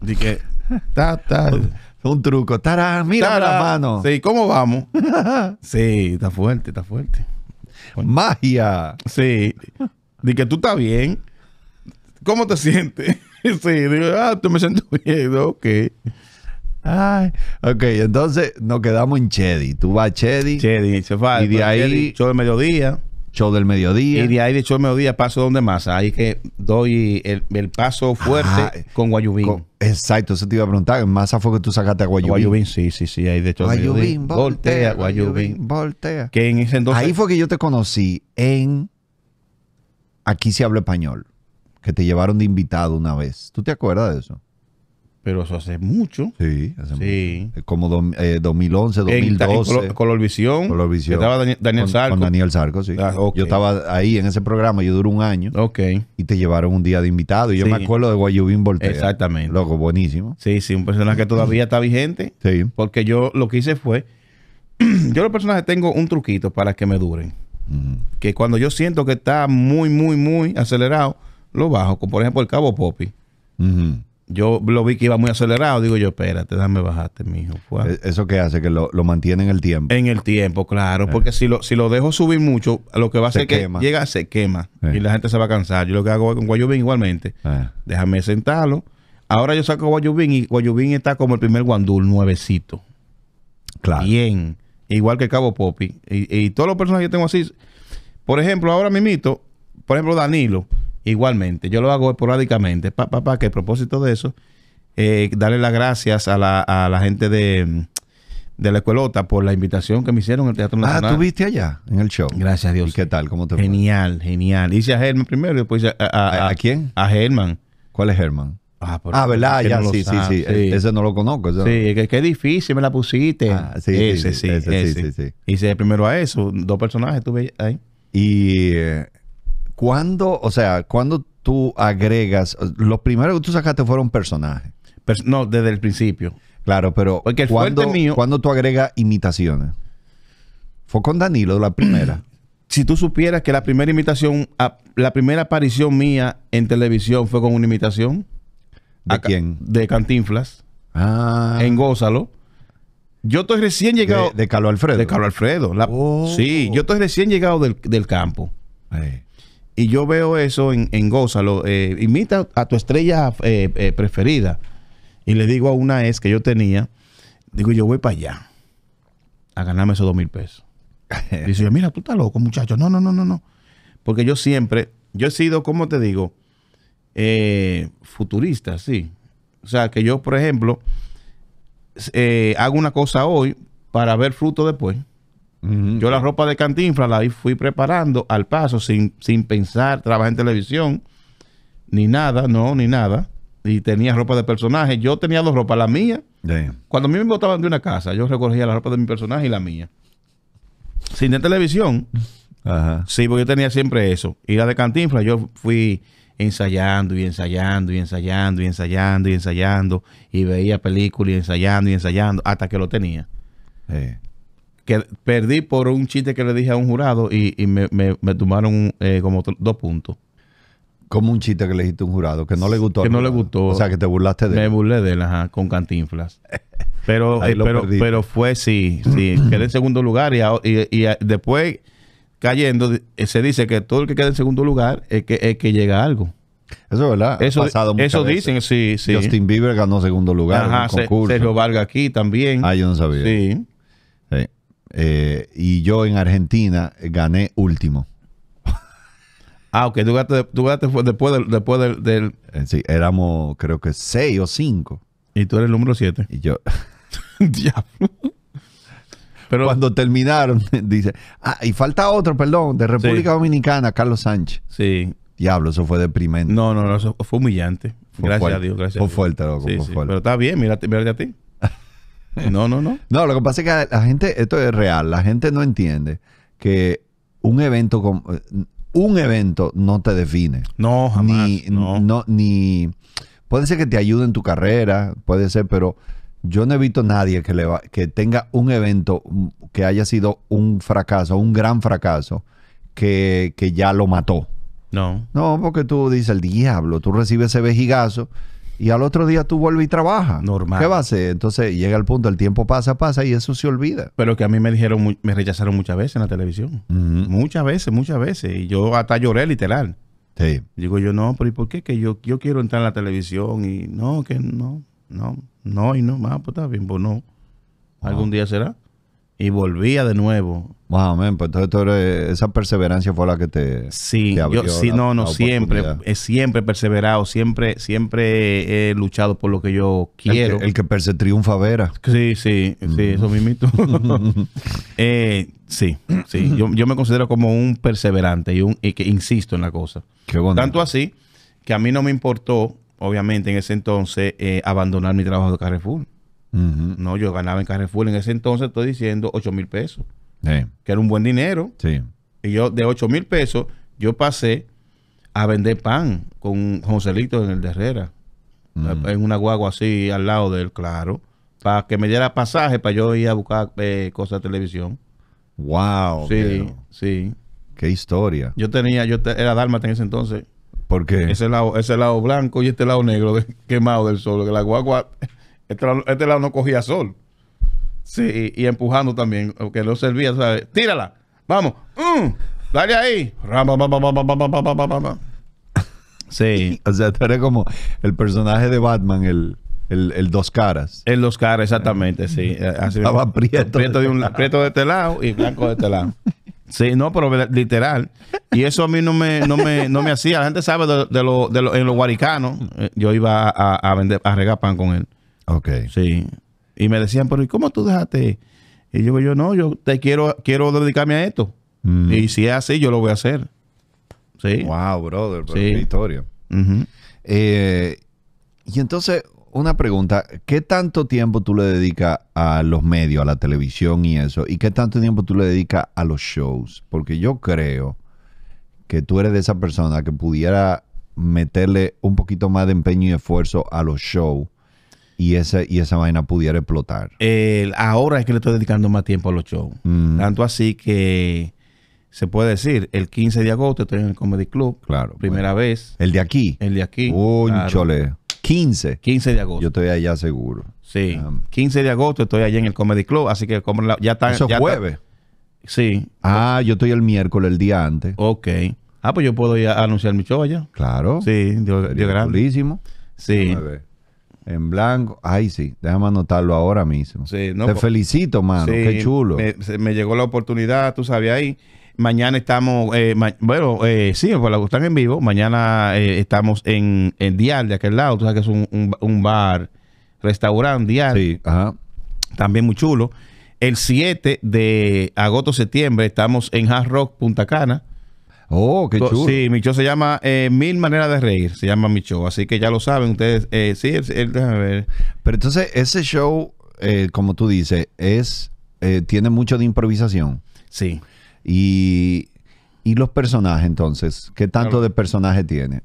de que, Un truco, tará, mira las manos! Sí, ¿cómo vamos? sí, está fuerte, está fuerte. Magia. Sí de que tú estás bien. ¿Cómo te sientes? sí, digo, ah, tú me siento bien, ok. Ay, ok, entonces nos quedamos en Chedi. Tú vas a Chedi. Chedi, se va. Y de ahí. show del mediodía. Show del mediodía. Y de ahí de show del mediodía paso donde más. Ahí que doy el, paso ah, fuerte con Guayubín. exacto, eso te iba a preguntar. ¿en Masa fue que tú sacaste a Guayubín. Guayubín, sí, sí, sí. Ahí de hecho. Guayubín, voltea, Guayubín, voltea. Que en Ahí fue que yo te conocí en Aquí se habla español, que te llevaron de invitado una vez. ¿Tú te acuerdas de eso? Pero eso hace mucho. Sí, hace mucho. Como 2011, 2012. Eh, en, en Colorvisión. Colorvisión. Estaba Daniel, con, Sarco. Con Daniel Sarco, sí. Ah, yo estaba ahí en ese programa, yo duré un año. Ok. Y te llevaron un día de invitado. Y yo me acuerdo de Guayubín Voltaire. Exactamente. Loco, buenísimo. Sí, sí, un personaje que todavía está vigente. Sí. Porque yo lo que hice fue. yo los personajes tengo un truquito para que me duren. Que cuando yo siento que está muy, muy, muy acelerado, lo bajo. Como por ejemplo el Cabo Poppy. Yo lo vi que iba muy acelerado. Digo yo, espérate, dame bajarte, mijo. hijo. E-, ¿Eso que hace? ¿Que lo, mantiene en el tiempo? En el tiempo, claro. Porque eh. si lo, si lo dejo subir mucho, lo que va a hacer que llega, se quema. Y eh. la gente se va a cansar. Yo lo que hago con Guayubín igualmente. Eh. Déjame sentarlo. Ahora yo saco Guayubín y Guayubín está como el primer guandul, nuevecito. Claro. Bien igual que Cabo Popi. Y, todos los personajes que tengo así, por ejemplo, ahora mito por ejemplo, Danilo, igualmente, yo lo hago esporádicamente, pa, pa, que a propósito de eso, eh, darle las gracias a la, a la gente de, de la escuelota por la invitación que me hicieron en el Teatro ah, Nacional. Ah, ¿tuviste allá en el show? Gracias a Dios. ¿Y qué tal? ¿Cómo te fue? Genial, genial. Hice a Germán primero y después a, ¿A quién? A Germán. ¿Cuál es Germán? Ah, ah ¿verdad? Ya, sí, sí, e-, sí, Ese no lo conozco. sí, que, difícil me la pusiste. Ah, sí, sí, sí, sí, Hice primero a eso, dos personajes tuve ahí. Y eh, cuando, o sea, cuando tú agregas, los primeros que tú sacaste fueron personajes. no, desde el principio. Claro, pero cuando el mío... ¿cuándo tú agregas imitaciones? Fue con Danilo la primera. si tú supieras que la primera imitación, la primera aparición mía en televisión fue con una imitación. ¿De quién? De Cantinflas. Ah. En Gózalo. Yo estoy recién llegado. De, Carlos Alfredo. De Carlos Alfredo. Oh. Sí, yo estoy recién llegado del, campo. Eh. Y yo veo eso en, en Gózalo. Eh, imita a tu estrella eh, eh, preferida. Y le digo a una ex que yo tenía, digo, yo voy para allá a ganarme esos dos mil pesos. Dice, mira, tú estás loco, muchacho. No, no, no, no, no. Porque yo siempre, yo he sido, como te digo? Eh, futurista, sí. O sea, que yo, por ejemplo, eh, hago una cosa hoy para ver fruto después. Yo la ropa de cantinfla la fui preparando al paso, sin, pensar, trabajé en televisión, ni nada, no, ni nada. Y tenía ropa de personaje. Yo tenía dos ropas, la mía. Cuando a mí me botaban de una casa, yo recogía la ropa de mi personaje y la mía. Sin de televisión. Ajá. Sí, porque yo tenía siempre eso. Y la de cantinfla, yo fui ensayando y ensayando y ensayando y ensayando y ensayando y veía películas y ensayando y ensayando hasta que lo tenía. Eh, que perdí por un chiste que le dije a un jurado y, me, tomaron eh, como dos puntos. Como un chiste que le dijiste a un jurado que no le gustó. Que no le gustó. O sea, que te burlaste de él. Me burlé de él, ajá, con cantinflas. Pero, eh, pero, fue, sí, sí. quedé en segundo lugar y después cayendo, eh, se dice que todo el que queda en segundo lugar es que, que llega algo. Eso es verdad. Eso, dicen, sí, sí. Justin Bieber ganó segundo lugar en un concurso. Sergio Vargas aquí también. Ah, yo no sabía. Sí. Eh, y yo en Argentina gané último. ah, ok, tú ganaste, después del... Después del, del... Eh, sí, éramos creo que seis o cinco. Y tú eres el número siete. Y yo... Diablo. Pero, Cuando terminaron, dice, ah, y falta otro, perdón, de República Dominicana, Carlos Sánchez. Sí. Diablo, eso fue deprimente. No, no, no, eso fue humillante. gracias a Dios, gracias. Fue fuerte, loco, sí. Pero está bien, mírate, mírate a ti. no, no, no. No, lo que pasa es que la gente, esto es real, la gente no entiende que un evento como, un evento no te define. No, jamás. Ni, no. ni puede ser que te ayude en tu carrera, puede ser, pero yo no evito visto nadie que, le que tenga un evento mm, que haya sido un fracaso, un gran fracaso, que, que ya lo mató. No. No, porque tú dices, el diablo, tú recibes ese vejigazo y al otro día tú vuelves y trabajas. Normal. ¿Qué va a hacer? Entonces llega el punto, el tiempo pasa, pasa y eso se olvida. Pero que a mí me dijeron, me rechazaron muchas veces en la televisión. Muchas veces, muchas veces. Y yo hasta lloré literal. Sí. Digo yo, no, pero ¿y por qué? Que yo, yo quiero entrar en la televisión y no, que no, no. No, y no más, pues está bien, pues no. Algún día será. Y volvía de nuevo. Wow, men, pues entonces esa perseverancia fue la que te. Sí, yo, sí, no, no, eh, siempre. He siempre perseverado, siempre, siempre he luchado por lo que yo quiero. El que, triunfa vera. Sí, sí, sí, mm. eso mismito. Eh, sí, sí. Yo, me considero como un perseverante y, un, y que insisto en la cosa. Qué Tanto así que a mí no me importó obviamente en ese entonces, eh, abandonar mi trabajo de Carrefour. No, yo ganaba en Carrefour en ese entonces, estoy diciendo, 8 mil pesos. Que era un buen dinero. Sí. Y yo de 8 mil pesos, yo pasé a vender pan con Joselito en el de Herrera. En una guagua así al lado de él, claro. Para que me diera pasaje para yo ir a buscar eh, cosas de televisión. Wow. Sí, sí. Qué historia. Yo tenía, yo era dálmata en ese entonces. Ese lado, ese lado blanco y este lado negro quemado del sol. Que la este lado, no cogía sol. Sí, y, empujando también, que no servía, Tírala, vamos, dale ahí. Sí. o sea, tú eres como el personaje de Batman, el, dos caras. El dos caras, exactamente, sí. Estaba aprieto aprieto de, un, aprieto de este lado y blanco de este lado. Sí, no, pero literal. Y eso a mí no me, no me, hacía. La gente sabe de, de en los guaricanos. Eh, yo iba a, vender, a regar pan con él. Ok. Sí. Y me decían, pero ¿y cómo tú dejaste? Y yo, yo no, yo te quiero, quiero dedicarme a esto. Mm. Y si es así, yo lo voy a hacer. Sí. Wow, brother, sí. historia. Eh, y entonces, una pregunta. ¿Qué tanto tiempo tú le dedicas a los medios, a la televisión y eso? ¿Y qué tanto tiempo tú le dedicas a los shows? Porque yo creo que tú eres de esa persona que pudiera meterle un poquito más de empeño y esfuerzo a los shows y esa, y esa vaina pudiera explotar. ahora es que le estoy dedicando más tiempo a los shows. Mm. Tanto así que se puede decir, el 15 de agosto estoy en el Comedy Club. Claro. Primera pues. vez. ¿El de aquí? El de aquí. Uy, chole. 15. 15 de agosto. Yo estoy allá seguro. Sí. 15 um, de agosto estoy allá en el Comedy Club, así que como ya está. Eso jueves. sí. Ah, yo estoy el miércoles, el día antes. Ok. Ah, pues yo puedo ir anunciar mi show allá. Claro. Sí, Dios, grande. Sí. En blanco. Ay, sí. Déjame anotarlo ahora mismo. Te pues. felicito, mano. Qué chulo. Me, me, llegó la oportunidad, tú sabes, ahí. Mañana estamos, eh, bueno, eh, sí, pues la gustan en vivo. Mañana eh, estamos en, Dial de aquel lado. Tú sabes que es un, bar, restaurante, Dial. Sí, ajá. También muy chulo. El 7 de agosto, septiembre, estamos en Hard Rock Punta Cana. Oh, qué chulo. Sí, mi show se llama eh, Mil Maneras de Reír, se llama Micho Así que ya lo saben ustedes. sí, él, déjame ver. Pero entonces, ese show, como tú dices, es tiene mucho de improvisación. Sí. Y, los personajes, entonces, ¿qué tanto de personaje tiene?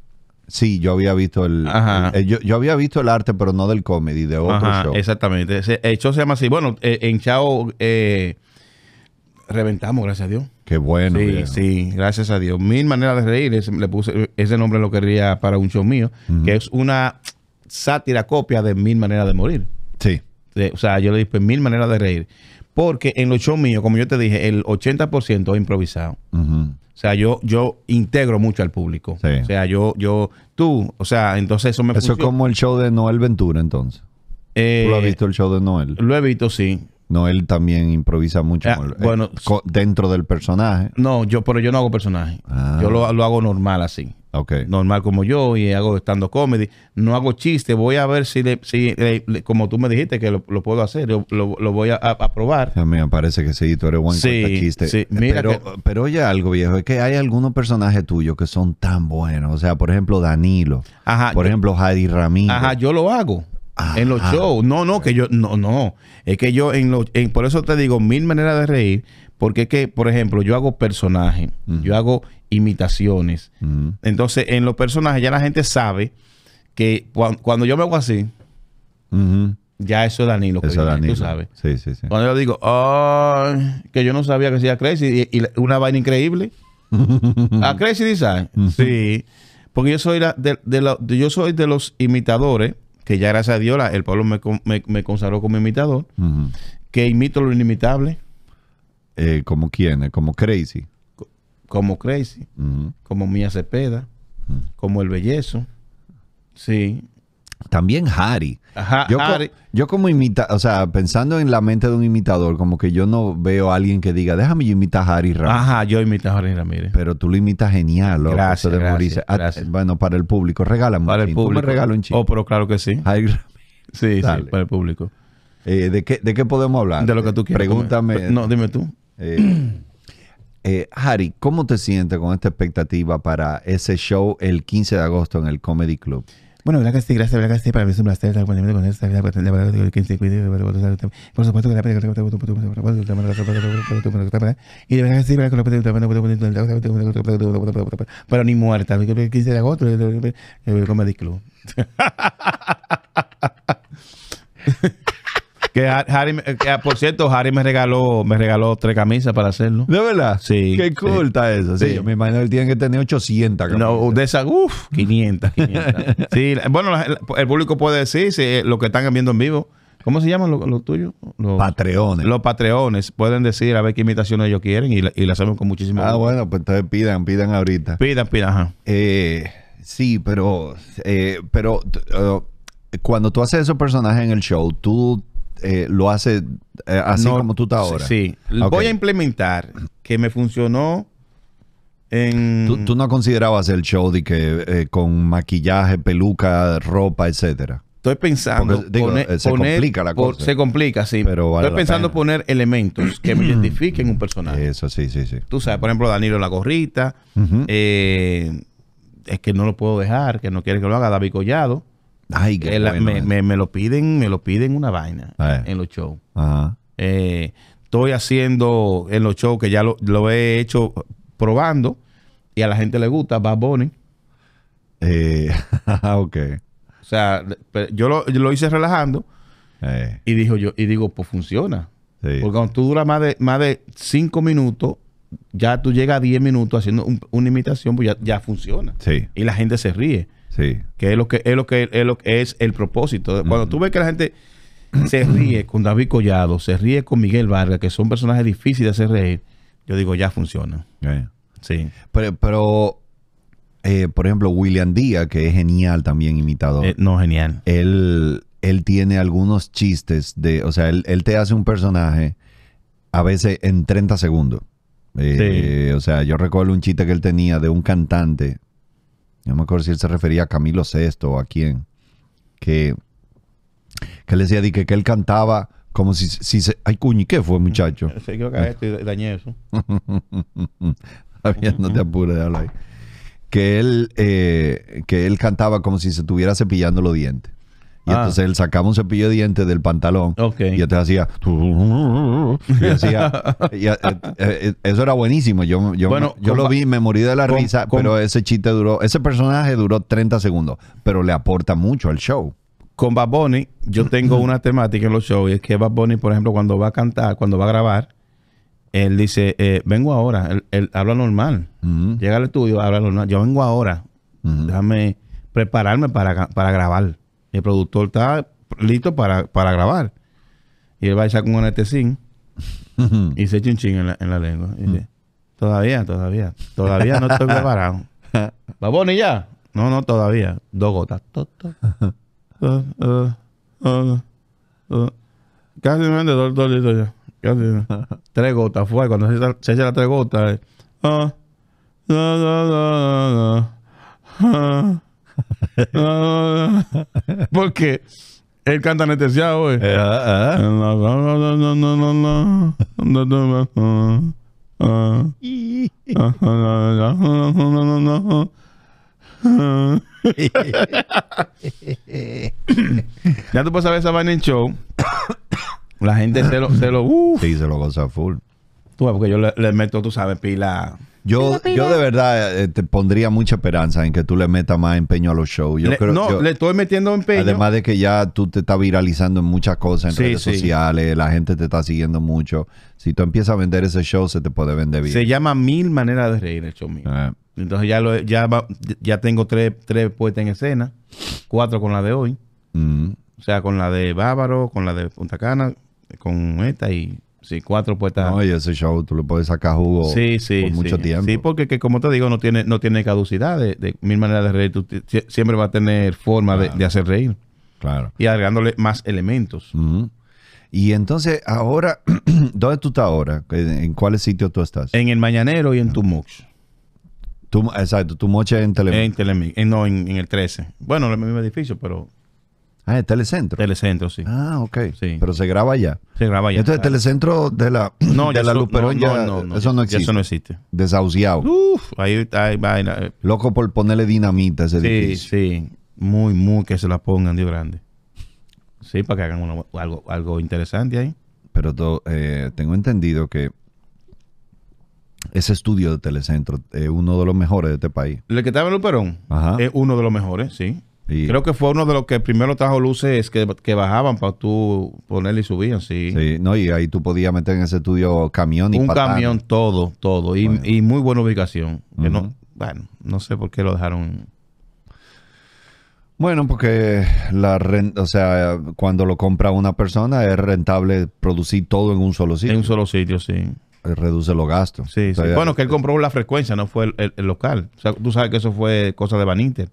Sí, yo había visto el, eh, yo, había visto el arte, pero no del comedy, de otro show. Exactamente. El show se llama así. Bueno, eh, en Chao eh, reventamos, gracias a Dios. Qué bueno. Sí, sí, gracias a Dios. Mil maneras de reír, ese, nombre lo querría para un show mío, que es una sátira copia de Mil maneras de morir. Sí. O sea, yo le dije, pues, Mil maneras de reír. Porque en los shows míos, como yo te dije, el 80% es improvisado. O sea, yo, yo integro mucho al público. O sea, yo, yo, tú, o sea, entonces eso me Eso es como el show de Noel Ventura, entonces. Eh, ¿Tú lo has visto el show de Noel? Lo he visto, sí. Noel también improvisa mucho. Ah, eh, bueno, dentro del personaje. No, yo, pero yo no hago personaje. Ah. Yo lo hago normal así. Okay. Normal como yo y hago estando comedy. No hago chiste. Voy a ver si, le, si como tú me dijiste que lo, puedo hacer, lo, voy a, probar. A mí me parece que sí, tú eres buen chiste. Eh, pero, pero oye algo, viejo, es que hay algunos personajes tuyos que son tan buenos. O sea, por ejemplo, Danilo. Ajá, por ejemplo, Javi Ramírez. Ajá, yo lo hago. En los shows. No, no, que yo, no, no. Es que yo en los, por eso te digo, mil maneras de reír porque es que, por ejemplo, yo hago personajes, yo hago imitaciones. Entonces, en los personajes ya la gente sabe que cuando yo me hago así, ya eso es Danilo. Tú sabes. Cuando yo digo, que yo no sabía que sea Crazy, y, una vaina increíble. ¿A Crazy Design? Sí. Porque yo soy, de, yo soy de los imitadores, que ya gracias a Dios el pueblo me, me, me consagró como imitador, que imito lo inimitable. Eh, ¿Como quién? Eh, como Crazy. Como Crazy, como Mía Cepeda, como El Bellezo. Sí. También Harry. yo, yo como imita, o sea, pensando en la mente de un imitador, como que yo no veo a alguien que diga, déjame yo imitar a Harry Ramírez. Ajá, yo imito a Harry Ramírez. Pero tú lo imitas genial, ah, Gracias, bueno, para el público, regálame para el público. me regalo un chico. Oh, pero claro que sí. Sí, sí, para el público. Eh, ¿de, qué, ¿De qué podemos hablar? De lo que tú quieras. Pregúntame. No, dime tú. Harry, ¿cómo te sientes con esta expectativa para ese show el 15 de agosto en el Comedy Club? Bueno, gracias, gracias, gracias. Para mí es un placer estar con esta Por supuesto que la Y de El 15 de agosto, el Comedy Club. Ah, por cierto, Harry me regaló, me regaló tres camisas para hacerlo. ¿De verdad? Sí. Qué cool eso. Sí, yo me imagino que tienen que tener 800 camisas. No, de esas, uff, 500, sí, bueno, el público puede decir, lo que están viendo en vivo. ¿Cómo se llaman los tuyos? Los patreones. Los patreones pueden decir a ver qué imitaciones ellos quieren y la, y hacemos con muchísimo Ah, bueno, pues entonces pidan, pidan ahorita. Pidan, pidan, eh, sí, pero, eh, pero oh, cuando tú haces esos personajes en el show, tú eh, lo hace eh, así como tú estás ahora. Sí. Ah, Voy a implementar que me funcionó en... ¿Tú, no considerabas el show de que eh, con maquillaje, peluca, ropa, etcétera? Estoy pensando se complica la cosa. se complica, sí. Estoy pensando poner elementos que me identifiquen un personaje. Eso, sí, sí, sí. Tú sabes, por ejemplo, Danilo la gorrita, es que no lo puedo dejar, que no quiere que lo haga David Collado. Eh. me, lo piden, me lo piden una vaina en los shows. Eh, estoy haciendo en los shows que ya lo, he hecho probando y a la gente le gusta Bad Bunny. Eh, ok. O sea, yo lo, hice relajando y dijo yo, y digo, pues funciona. Porque cuando tú duras más de, más de cinco minutos, ya tú llegas a 10 minutos haciendo una imitación, pues ya, funciona. Y la gente se ríe. Que es lo que es lo que es, es el propósito. Cuando tú ves que la gente se ríe con David Collado, se ríe con Miguel Vargas, que son personajes difíciles de hacer reír, yo digo, ya funciona. Sí. Pero, eh, por ejemplo, William Díaz, que es genial también imitador. Eh, no, genial. Él, él tiene algunos chistes de, o sea, él, te hace un personaje a veces en 30 segundos. Eh, o sea, yo recuerdo un chiste que él tenía de un cantante no me acuerdo si él se refería a Camilo VI o a quién, que, que le decía que, que él cantaba como si, si se... Ay, cuñi, ¿qué fue, muchacho? Sí, creo que esto dañé eso. no te apures, Que él, eh, que él cantaba como si se estuviera cepillando los dientes. Y ah. entonces él sacaba un cepillo de dientes del pantalón. Y entonces hacía. Y hacía eh, eh, eh, eso era buenísimo. Yo, bueno, yo lo vi, me morí de la risa, pero ese chiste duró. Ese personaje duró 30 segundos, pero le aporta mucho al show. Con Bad Bunny, yo tengo una temática en los shows. Y es que Bad Bunny, por ejemplo, cuando va a cantar, cuando va a grabar, él dice: Vengo ahora. Él, habla normal. Llega al estudio, habla normal. Yo vengo ahora. Déjame prepararme para grabar el productor está listo para, grabar. Y él va echar con un anestesín y se echa un ching en la, lengua. Y dice, mm. todavía, todavía, todavía no estoy preparado. y ya? No, no, todavía. Dos gotas. Casi me dos, todo listo ya. Casi. Tres gotas fue. Cuando se, echa las tres gotas. Eh. Porque él canta anestesiado, güey. ya tú puedes saber esa vaina en show. La gente se lo, se lo, Sí, se lo goza full. Tú, porque yo le, le meto, tú sabes, pila yo, yo de verdad eh, te pondría mucha esperanza en que tú le metas más empeño a los shows. Yo no, le estoy metiendo empeño. Además de que ya tú te estás viralizando en muchas cosas en redes sociales, la gente te está siguiendo mucho. Si tú empiezas a vender ese show, se te puede vender bien. Se llama Mil Maneras de Reír el show mío. Eh. Entonces ya, lo, ya, ya tengo tres, tres puestas en escena, cuatro con la de hoy. Mm. O sea, con la de Bávaro, con la de Punta Cana, con esta y Sí, cuatro puertas. Oye, ese show tú lo puedes sacar jugo sí, por mucho tiempo. Sí, porque como te digo, no tiene, no tiene caducidad. De, de mil maneras de reír, siempre va a tener forma de, hacer reír. Claro. Y agregándole más elementos. Y entonces, ahora, ¿dónde tú estás ahora? ¿En cuál sitio tú estás? En El Mañanero y en Tumux. Tu, exacto, Tumux en Telemix. En Telemix, no, en, en, el 13. Bueno, en el mismo edificio, pero Ah, Telecentro. Telecentro, sí. Ah, ok. Sí. Pero se graba ya. Se graba ya. Entonces, Telecentro de la, Luperón ya, eso no existe. Eso no existe. Desahuciado. Uf, ahí, ahí Loco por ponerle dinamita a ese edificio. Sí, sí. Muy, muy que se la pongan dios grande. Sí, para que hagan algo, algo interesante ahí. Pero eh, tengo entendido que ese estudio de Telecentro es uno de los mejores de este país. El que estaba en Luperón Ajá. es uno de los mejores, sí. Creo que fue uno de los que primero trajo luces que, que bajaban para tú ponerle y subían, sí. no, y ahí tú podías meter en ese estudio camión y Un camión, todo, todo. Y, muy buena ubicación. bueno, no sé por qué lo dejaron. Bueno, porque la o sea, cuando lo compra una persona es rentable producir todo en un solo sitio. En un solo sitio, sí. Eh, reduce los gastos. Sí, Bueno, que él eh, compró la frecuencia, no fue el, local. O tú sabes que eso fue cosa de Van Inter.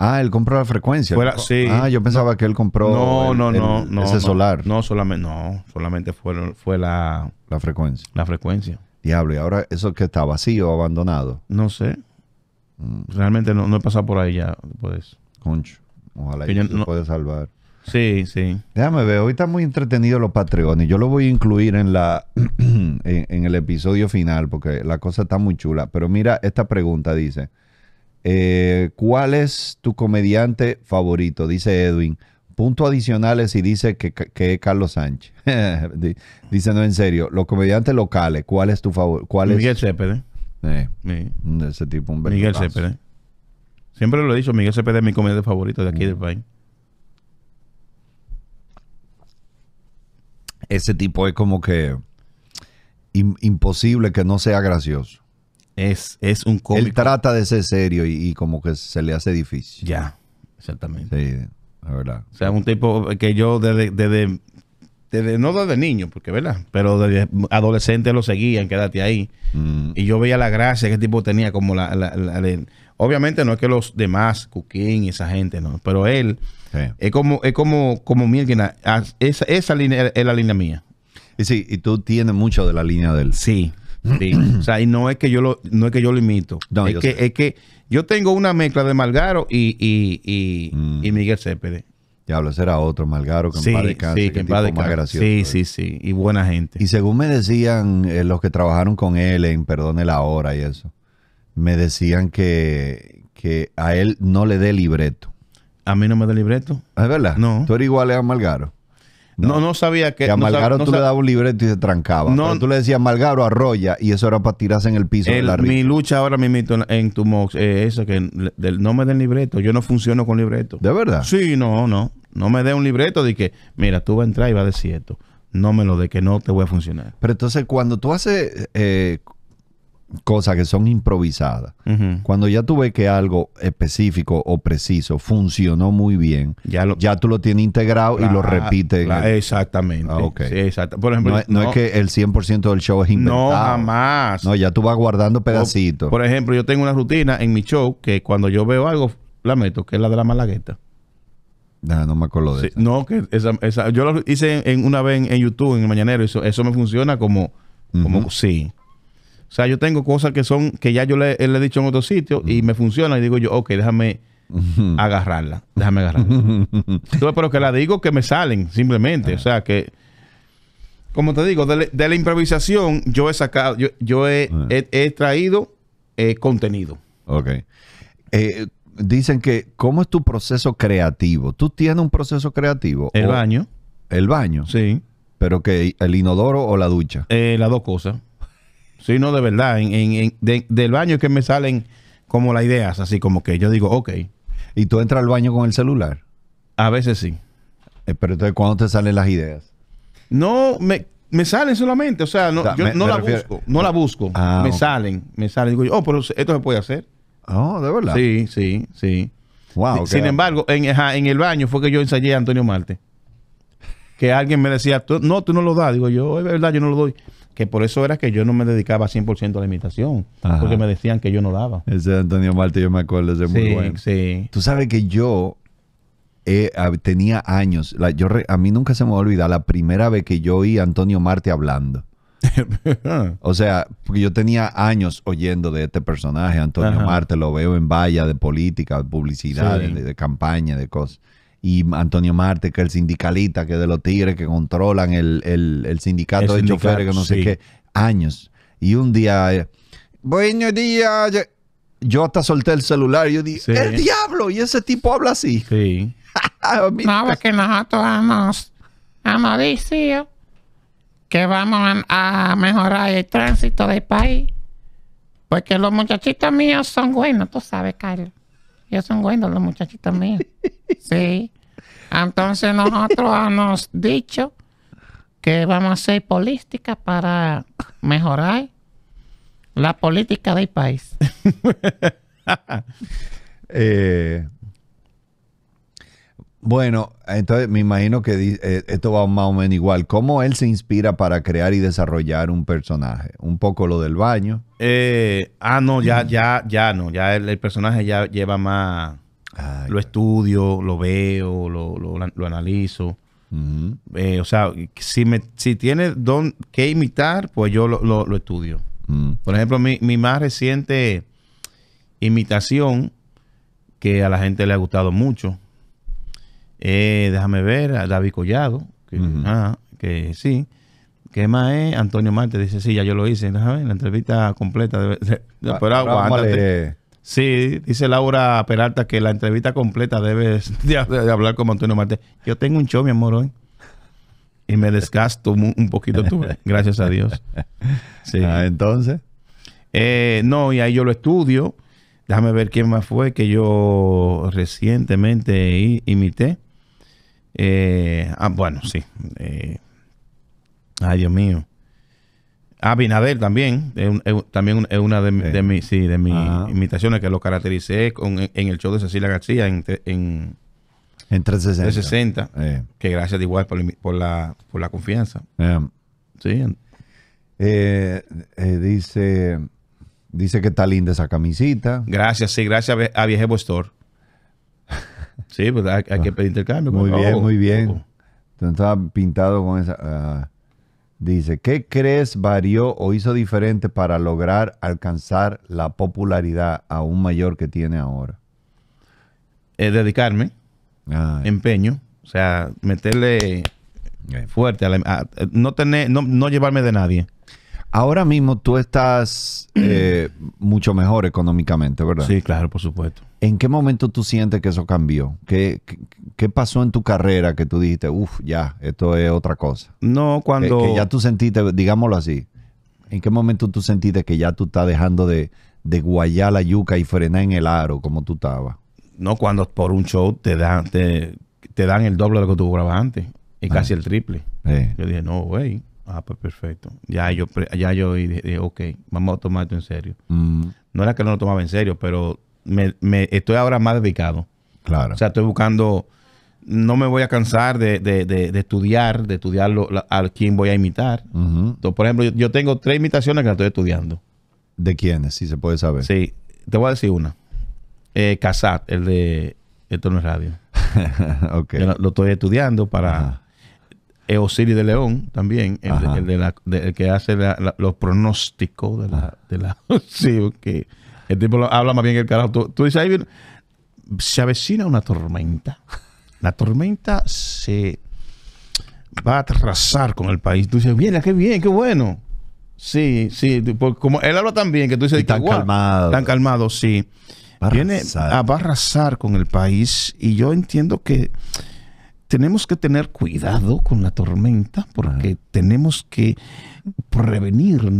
Ah, él compró la frecuencia. sí. Ah, yo pensaba que él compró no, no, no, no, ese solar. No, solamente, no, solamente fue, fue la, frecuencia. La frecuencia. Diablo, y ahora eso que está vacío, abandonado. No sé. Mm. Realmente no, he pasado por ahí ya pues. Concho, ojalá y se pueda salvar. Sí, sí. Déjame ver, hoy está muy entretenido los Patreones. Yo lo voy a incluir en la en el episodio final porque la cosa está muy chula. Pero mira, esta pregunta dice. Eh, ¿Cuál es tu comediante favorito? Dice Edwin. Puntos adicionales y dice que, es Carlos Sánchez. dice, no, en serio, los comediantes locales, ¿cuál es tu favorito? ¿Cuál Miguel es? Eh, ese tipo, Miguel Cepeda. Siempre lo he dicho, Miguel Cepeda es mi comediante favorito de aquí del país. Ese tipo es como que imposible que no sea gracioso. Es, un Él trata de ser serio y, como que se le hace difícil. Ya, exactamente. Sí, la verdad. O sea, un tipo que yo desde, no desde niño, porque verdad, pero desde adolescente lo seguían, quédate ahí. Mm. Y yo veía la gracia que el tipo tenía como la, Obviamente no es que los demás, Cuquín y esa gente, no, pero él es como, es como, como ah, esa, línea es la línea mía. Y sí, y tú tienes mucho de la línea de él. Sí, o sea, y no es que yo lo, no es que yo lo imito. es, que, es que yo tengo una mezcla de Malgaro y, y, y, mm. y Miguel Céspedes. Diablo, ese era otro, Malgaro, que sí, en sí, Sí, sí, sí, y buena gente. Y según me decían eh, los que trabajaron con él en Perdone la Hora y eso, me decían que, que a él no le dé libreto. A mí no me da libreto. ¿Es verdad? No. Tú eres igual a Malgaro. No, no, sabía que. Y a tú le dabas un libreto y se trancaba. No, tú le decías Malgaro arrolla y eso era para tirarse en el piso de la Mi lucha ahora mismito en, en tu mox es eh, eso que del nombre del libreto. Yo no funciono con libreto. ¿De verdad? Sí, no, no. No me dé un libreto de que, mira, tú vas a entrar y vas a decir No me lo de que no te voy a funcionar. Pero entonces, cuando tú haces eh, cosas que son improvisadas. Cuando ya tú ves que algo específico o preciso funcionó muy bien, ya, tú lo tienes integrado y lo ah, repites. exactamente. Ah, no, es que el 100% del show es inventado. No, jamás. No, ya tú vas guardando pedacitos. Por ejemplo, yo tengo una rutina en mi show que cuando yo veo algo, la meto, que es la de la malagueta. No, ah, no me acuerdo de eso. No, que yo lo hice en, una vez en, YouTube, en el Mañanero. Eso, eso me funciona como... como Sí. O sea, yo tengo cosas que son, que ya yo le, he dicho en otro sitio y me funciona y digo yo, ok, déjame agarrarla, déjame agarrarla. pero que la digo que me salen, simplemente. O sea, que, como te digo, de, la, improvisación yo he sacado, yo, ah. he, he, traído eh, contenido. Ok. Eh, dicen que, ¿cómo es tu proceso creativo? ¿Tú tienes un proceso creativo? El baño. El baño. Sí. Pero que el inodoro o la ducha. Eh, las dos cosas. Sí, no, de verdad. En, del baño es que me salen como las ideas, así como que yo digo, ok. ¿Y tú entras al baño con el celular? A veces sí. Eh, pero entonces, ¿cuándo te salen las ideas? No, me, me salen solamente. O sea, no, yo no la busco. No la ah, busco. me salen, me salen. Digo yo, oh, pero esto se puede hacer. Oh, de verdad. Sí, sí, sí. Wow, Sin embargo, en, el baño fue que yo ensayé a Antonio Marte que alguien me decía, no, tú no lo das. Digo yo, es verdad, yo no lo doy que por eso era que yo no me dedicaba 100% a la imitación, porque me decían que yo no daba. Ese Antonio Marte, yo me acuerdo, ese muy bueno. Sí. Tú sabes que yo eh, tenía años, a mí nunca se me olvida la primera vez que yo oí a Antonio Marte hablando. o sea, porque yo tenía años oyendo de este personaje, Antonio Marte, lo veo en valla de política, de publicidad, de campaña, de cosas y Antonio Marte, que es el sindicalista, que de los tigres que controlan el, sindicato de choferes, que no sé qué, años. Y un día, eh, buenos días. Yo hasta solté el celular y yo dije, ¡el diablo! Y ese tipo habla así. Sí. no, que nosotros vamos a dicho que vamos a, a mejorar el tránsito del país. Porque los muchachitos míos son buenos, tú sabes, Carlos. Ya son buenos los muchachitos míos. Sí. Entonces nosotros hemos dicho que vamos a hacer política para mejorar la política del país. eh, bueno, entonces me imagino que eh, esto va más o menos igual. ¿Cómo él se inspira para crear y desarrollar un personaje? Un poco lo del baño. Eh, ah, no, ya, mm. ya, ya no. Ya el, personaje ya lleva más. Ah, lo estudio, lo veo, lo, analizo. Eh, o sea, si, me, si tiene don que imitar, pues yo lo, estudio. Mm. Por ejemplo, mi, mi más reciente imitación, que a la gente le ha gustado mucho, eh, déjame ver, a David Collado, que, ah, que sí. ¿Qué más es? Antonio Marte dice, sí, ya yo lo hice. ver La entrevista completa. De, ah, pero Sí, dice Laura Peralta que la entrevista completa debes de, hablar con Antonio Marte. Yo tengo un show, mi amor, hoy. Y me desgasto un, poquito tú, gracias a Dios. Ah, entonces. Eh, no, y ahí yo lo estudio. Déjame ver quién más fue que yo recientemente imité. Eh, ah, bueno, sí. Eh, ay, Dios mío. Ah, Abinader también, también es una de, mis sí, de mis imitaciones que lo caractericé en, el show de Cecilia García en, en, 360. Que gracias igual por, la, por la confianza. Eh. Sí. dice, dice que está linda esa camisita. Gracias, sí, gracias a Viaje Store. Sí, pues hay, que ah. pedir intercambio. Pues, muy bien, muy bien. Entonces estaba pintado con esa... Ah, dice, ¿qué crees varió o hizo diferente para lograr alcanzar la popularidad aún mayor que tiene ahora? Es dedicarme, ah. empeño, o sea, meterle fuerte, a no, tener, no, llevarme de nadie. Ahora mismo tú estás eh, mucho mejor económicamente, ¿verdad? Sí, claro, por supuesto. ¿En qué momento tú sientes que eso cambió? ¿Qué, qué, pasó en tu carrera que tú dijiste, uff, ya, esto es otra cosa? No, cuando... Que, ya tú sentiste, digámoslo así, ¿en qué momento tú sentiste que ya tú estás dejando de, de guayar la yuca y frenar en el aro como tú estabas? No, cuando por un show te dan, te, dan el doble de lo que tú grababas antes y ah. casi el triple. Yo dije, no, güey. Ah, pues perfecto. Ya yo, ya yo dije, ok, vamos a tomar esto en serio. Mm. No era que no lo tomaba en serio, pero me, estoy ahora más dedicado. Claro. O sea, estoy buscando, no me voy a cansar de, de, estudiar, de estudiar lo, a quien voy a imitar. por ejemplo, yo, tengo tres imitaciones que las estoy estudiando. ¿De quiénes? Si se puede saber. Sí, te voy a decir una. Eh, el de Esto no es radio. okay. lo, estoy estudiando para... Eosiri de León también, el, de la, que hace los pronósticos de la, de la sí, que el tipo habla más bien que el carajo. Tú, dices, ahí se avecina una tormenta. La tormenta se va a arrasar con el país. Tú dices, bien, qué bien, qué bueno. Sí, sí, pues, como él habla tan bien que tú dices, tan calmado. Tan calmado, sí. Viene a, va arrasar con el país y yo entiendo que tenemos que tener cuidado con la tormenta porque ah. tenemos que prevenir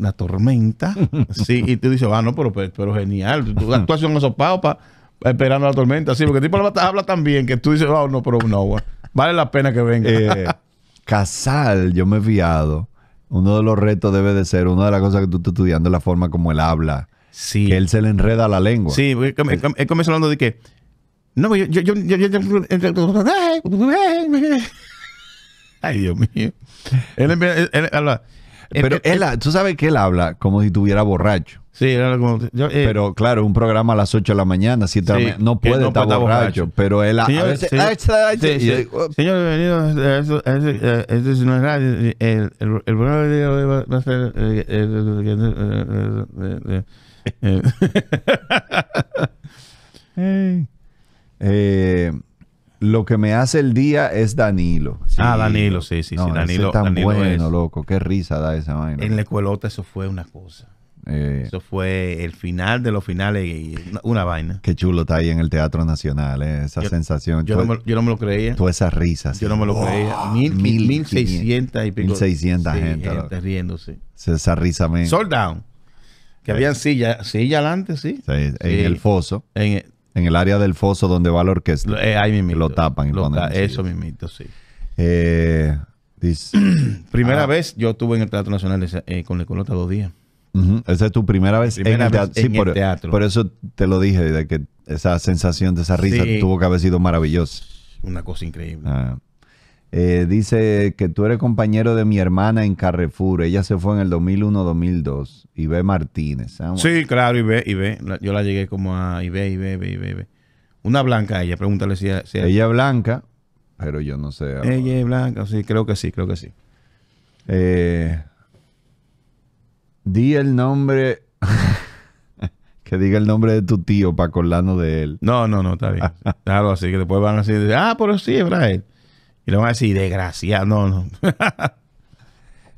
una tormenta. sí, y tú dices, ah, no, pero, pero genial. Tú actuación en esos papas esperando la tormenta, sí, porque el tipo habla tan bien que tú dices, ah, no, pero no, vale la pena que venga. Eh, Casal, yo me he fiado. Uno de los retos debe de ser, una de las cosas que tú estás estudiando es la forma como él habla. Sí. Que él se le enreda la lengua. Sí, él, él, él comienza hablando de que. No, yo. yo, yo, yo Ay, Dios mío. Él, él habla. Eh, pero eh, eh. él, ah, tú sabes que él habla como si estuviera borracho. Sí, era como, pero claro, un programa a las 8 de la mañana, 7 de la mañana, no puede estar borracho, pero él señor, a veces... Señor, oh". bienvenido este es una radio, el, programa de hoy va, a ser... eh, lo que me hace el día es Danilo. Ah, Danilo, sí, sí, sí. Danilo, es tan bueno, loco. Qué risa da esa vaina. En la escuelota eso fue una cosa. Eh, eso fue el final de los finales y una, vaina. Qué chulo está ahí en el Teatro Nacional, eh, esa sensación. Yo, no me, lo creía. Todas esas risas. Yo no me lo creía. Oh, mil, mil, seiscientas y pico. Mil seiscientas gente. riendo, riéndose. Esa risa me... Sold down. Que eh. habían silla, silla adelante, sí. sí en el foso. En el, en el área del foso donde va la orquesta. Eh, ahí me Lo tapan. Lo ta eso mismito, sí. Eh, primera ah. vez yo estuve en el Teatro Nacional eh, con la colota dos días. Esa es tu primera vez en el, teatro. por, eso te lo dije, de que esa sensación de esa risa tuvo que haber sido maravillosa. Una cosa increíble. Ah. Eh, dice que tú eres compañero de mi hermana en Carrefour. Ella se fue en el 2001-2002. Ibe Martínez. ¿eh? Sí, claro, Ibe, Yo la llegué como a Ibe, Ibe, Ibe, Ibe. Una blanca ella, pregúntale si, si Ella es blanca, pero yo no sé. Ah. Ella es blanca, sí, creo que sí, creo que sí. Eh, di el nombre. que diga el nombre de tu tío para acordarnos de él. No, no, no, está bien. Déjalo así, que después van a decir, ah, pero sí, es y le van a decir, desgraciado. No, no.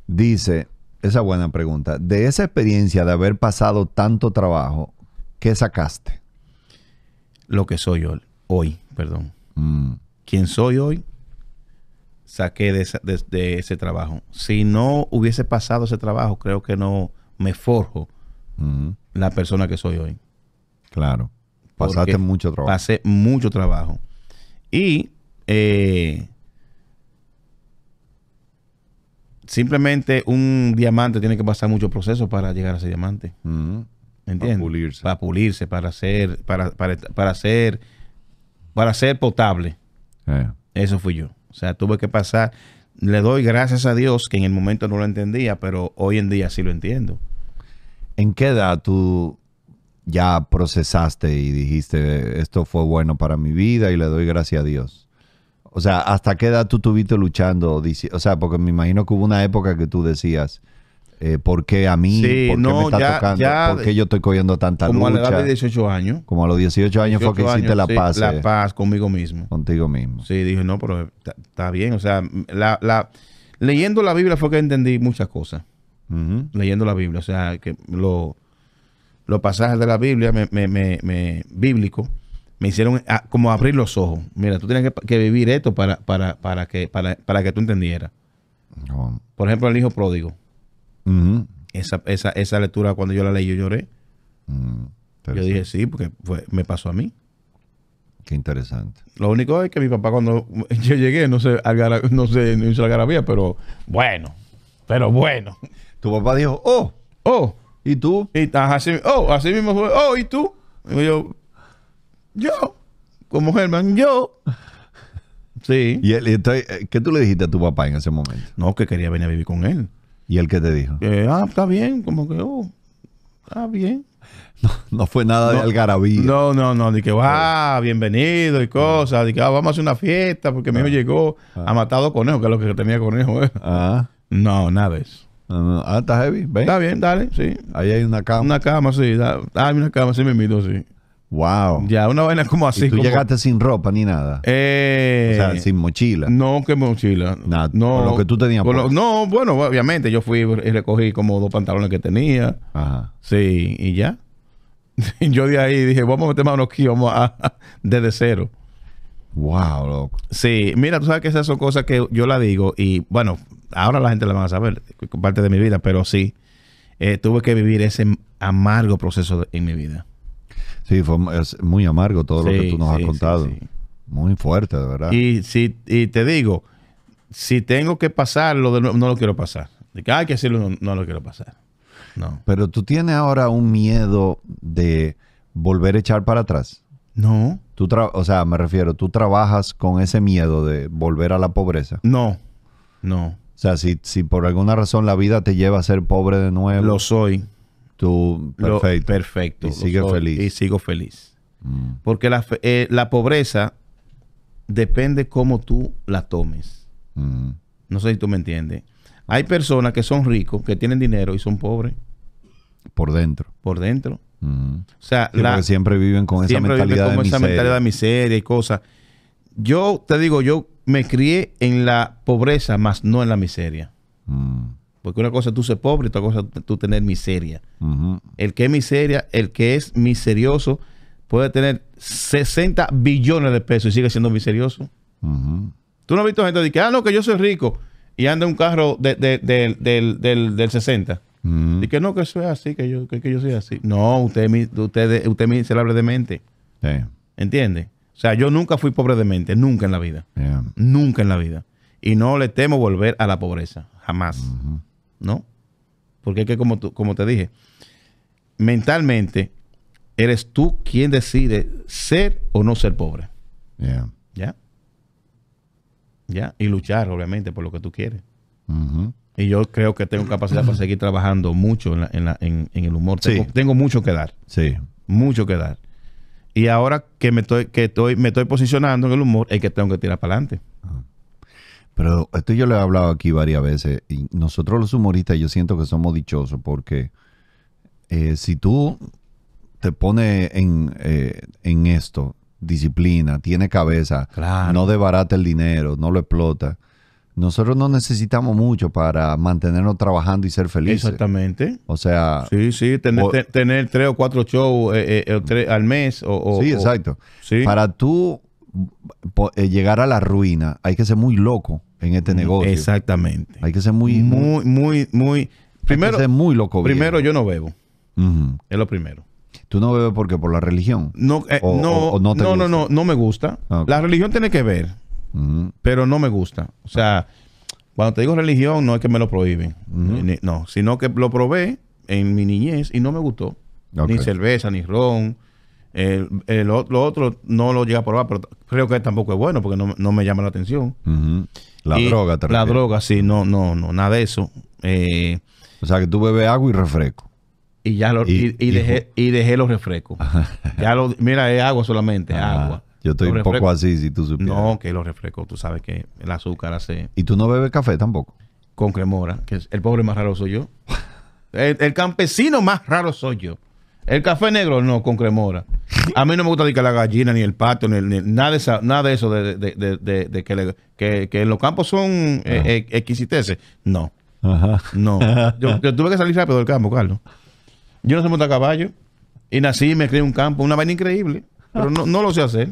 Dice, esa buena pregunta. De esa experiencia de haber pasado tanto trabajo, ¿qué sacaste? Lo que soy hoy, perdón. Mm. ¿Quién soy hoy? Saqué de, ese trabajo. Si no hubiese pasado ese trabajo, creo que no me forjo mm. la persona que soy hoy. Claro. Pasaste mucho trabajo. Pasé mucho trabajo. Y eh, Simplemente un diamante tiene que pasar muchos procesos para llegar a ese diamante. Mm. Para pulirse. Para pulirse, para ser, para, para ser, para potable. Eh. Eso fui yo. O sea, tuve que pasar. Le doy gracias a Dios que en el momento no lo entendía, pero hoy en día sí lo entiendo. ¿En qué edad tú ya procesaste y dijiste, esto fue bueno para mi vida y le doy gracias a Dios? O sea, ¿hasta qué edad tú estuviste luchando? O sea, porque me imagino que hubo una época que tú decías, eh, ¿por qué a mí? no, me está tocando? ¿Por qué yo estoy cogiendo tanta lucha? Como a los 18 años. Como a los 18 años fue que hiciste la paz. la eh. paz conmigo mismo. Contigo mismo. Sí, dije, no, pero está bien. O sea, la, leyendo la Biblia fue que entendí muchas cosas. Leyendo la Biblia. O sea, que los pasajes de la Biblia, me, me, me, me bíblico, me hicieron ah, como abrir los ojos. Mira, tú tienes que, vivir esto para, para, que, para, que tú entendieras. Oh. Por ejemplo, el hijo pródigo. esa, esa, lectura cuando yo la leí yo lloré. Mm, yo dije sí, porque me pasó a mí. Qué interesante. Lo único es que mi papá cuando yo llegué, no sé, no sé, no pero bueno, pero bueno. Tu papá dijo, oh, oh. ¿Y tú? Y así, oh, así mismo fue, oh, ¿y tú? Y yo, yo, como Germán, yo. Sí. ¿Y él, eh, qué tú le dijiste a tu papá en ese momento? No, que quería venir a vivir con él. ¿Y él qué te dijo? ah, está bien, como que, oh, está bien. No, fue nada de algarabía. No, no, no, ni que va, ah, bienvenido y cosas, ni que ah, vamos a hacer una fiesta porque mi hijo ah. llegó, ha matado conejos, que es lo que tenía conejo. Ah. No, nada de eso. Ah, está heavy. Está bien, dale, sí. Ahí hay una cama. Una cama, sí. Ah, hay una cama, sí me mido, sí. Wow. Ya, una vaina como así. ¿Y tú llegaste sin ropa ni nada. Eh... O sea, sin mochila. No, que mochila. no, lo que tú tenías. Pues. no, bueno, obviamente yo fui y recogí como dos pantalones que tenía. Ajá. Sí, y ya. yo de ahí dije, vamos a meter unos aquí, vamos a... desde cero. Wow, loco. Sí, mira, tú sabes que esas son cosas que yo la digo y bueno, ahora la gente la va a saber, parte de mi vida, pero sí, eh, tuve que vivir ese amargo proceso en mi vida. Sí, fue, es muy amargo todo lo que tú nos has contado. muy fuerte, de verdad. Y, si, te digo, si tengo que pasarlo, de no lo quiero pasar. De que hay que hacerlo, no, no, lo quiero pasar. No. Pero tú tienes ahora un miedo de volver a echar para atrás. No. Tú o sea, me refiero, tú trabajas con ese miedo de volver a la pobreza. No, no. O sea, si, si por alguna razón la vida te lleva a ser pobre de nuevo. Lo soy perfecto. perfecto. Y sigue feliz. Y sigo feliz. Mm. Porque eh, la, pobreza depende cómo tú la tomes. Mm. No sé si tú me entiendes. Hay personas que son ricos, que tienen dinero y son pobres. Por dentro. Por dentro. Mm. O sea, siempre viven con esa mentalidad viven con de esa miseria. mentalidad de miseria y cosas. Yo te digo, yo me crié en la pobreza, más no en la miseria. Porque una cosa es tú ser pobre y otra cosa es tú tener miseria. El que es miseria, el que es miserioso, puede tener 60 billones de pesos y sigue siendo miserioso. Tú no has visto gente que dice, ah, no, que yo soy rico y anda un carro del, del, del, 60. Y que no, que eso es así, que yo, que, yo soy así. No, usted, usted, usted es miserable de mente. ¿Entiende? O sea, yo nunca fui pobre de mente, nunca en la vida. Nunca en la vida. Y no le temo volver a la pobreza, jamás. ¿no? Porque es que como, como te dije, mentalmente eres tú quien decide ser o no ser pobre. ¿Ya? ¿Ya? Y luchar, obviamente, por lo que tú quieres. Mm-hmm. Y yo creo que tengo capacidad para seguir trabajando mucho en, el humor. Sí. Tengo, mucho que dar. Sí. Mucho que dar. Y ahora que me estoy, que estoy, me estoy posicionando en el humor, es que tengo que tirar para adelante. Ah. Pero esto yo lo he hablado aquí varias veces. Y nosotros los humoristas, yo siento que somos dichosos porque eh, si tú te pones en, eh, esto, disciplina, tiene cabeza, no debarate el dinero, no lo explota. Nosotros no necesitamos mucho para mantenernos trabajando y ser felices. Exactamente. O sea. Sí, sí, tener, tres o cuatro shows eh, al mes. O, sí, exacto. Para tú eh, llegar a la ruina, hay que ser muy loco en este mm, negocio. Exactamente. Hay que ser muy, muy, muy, muy. Primero, muy loco. Primero, yo no bebo. Es lo primero. ¿Tú no bebes porque por la religión? No, eh, no, no, no, no, no, no, me gusta. La religión tiene que ver, pero no me gusta. O sea, cuando te digo religión, no es que me lo prohíben, no, sino que lo probé en mi niñez y no me gustó. Ni cerveza, ni ron, lo otro no lo llega a probar, pero creo que tampoco es bueno porque no, no me llama la atención. La droga, La droga, sí, no, no, no, nada de eso. Eh, o sea, que tú bebes agua y refresco. Y ya lo, y, dejé, y dejé los refrescos. ya mira, es agua solamente, agua. Yo estoy un poco así, si tú supieras. No, que los refrescos, tú sabes que el azúcar hace... ¿Y tú no bebes café tampoco? Con cremora, que el pobre más raro soy yo. el campesino más raro soy yo. El café negro no, con cremora. A mí no me gusta ni la gallina, ni el pato, ni, nada, de nada de eso de, que, que, los campos son eh, ah. eh, exquisites. No. No. Yo, tuve que salir rápido del campo, Carlos. Yo no sé montar caballo. Y nací y me creé un campo, una vaina increíble. Pero no, lo sé hacer.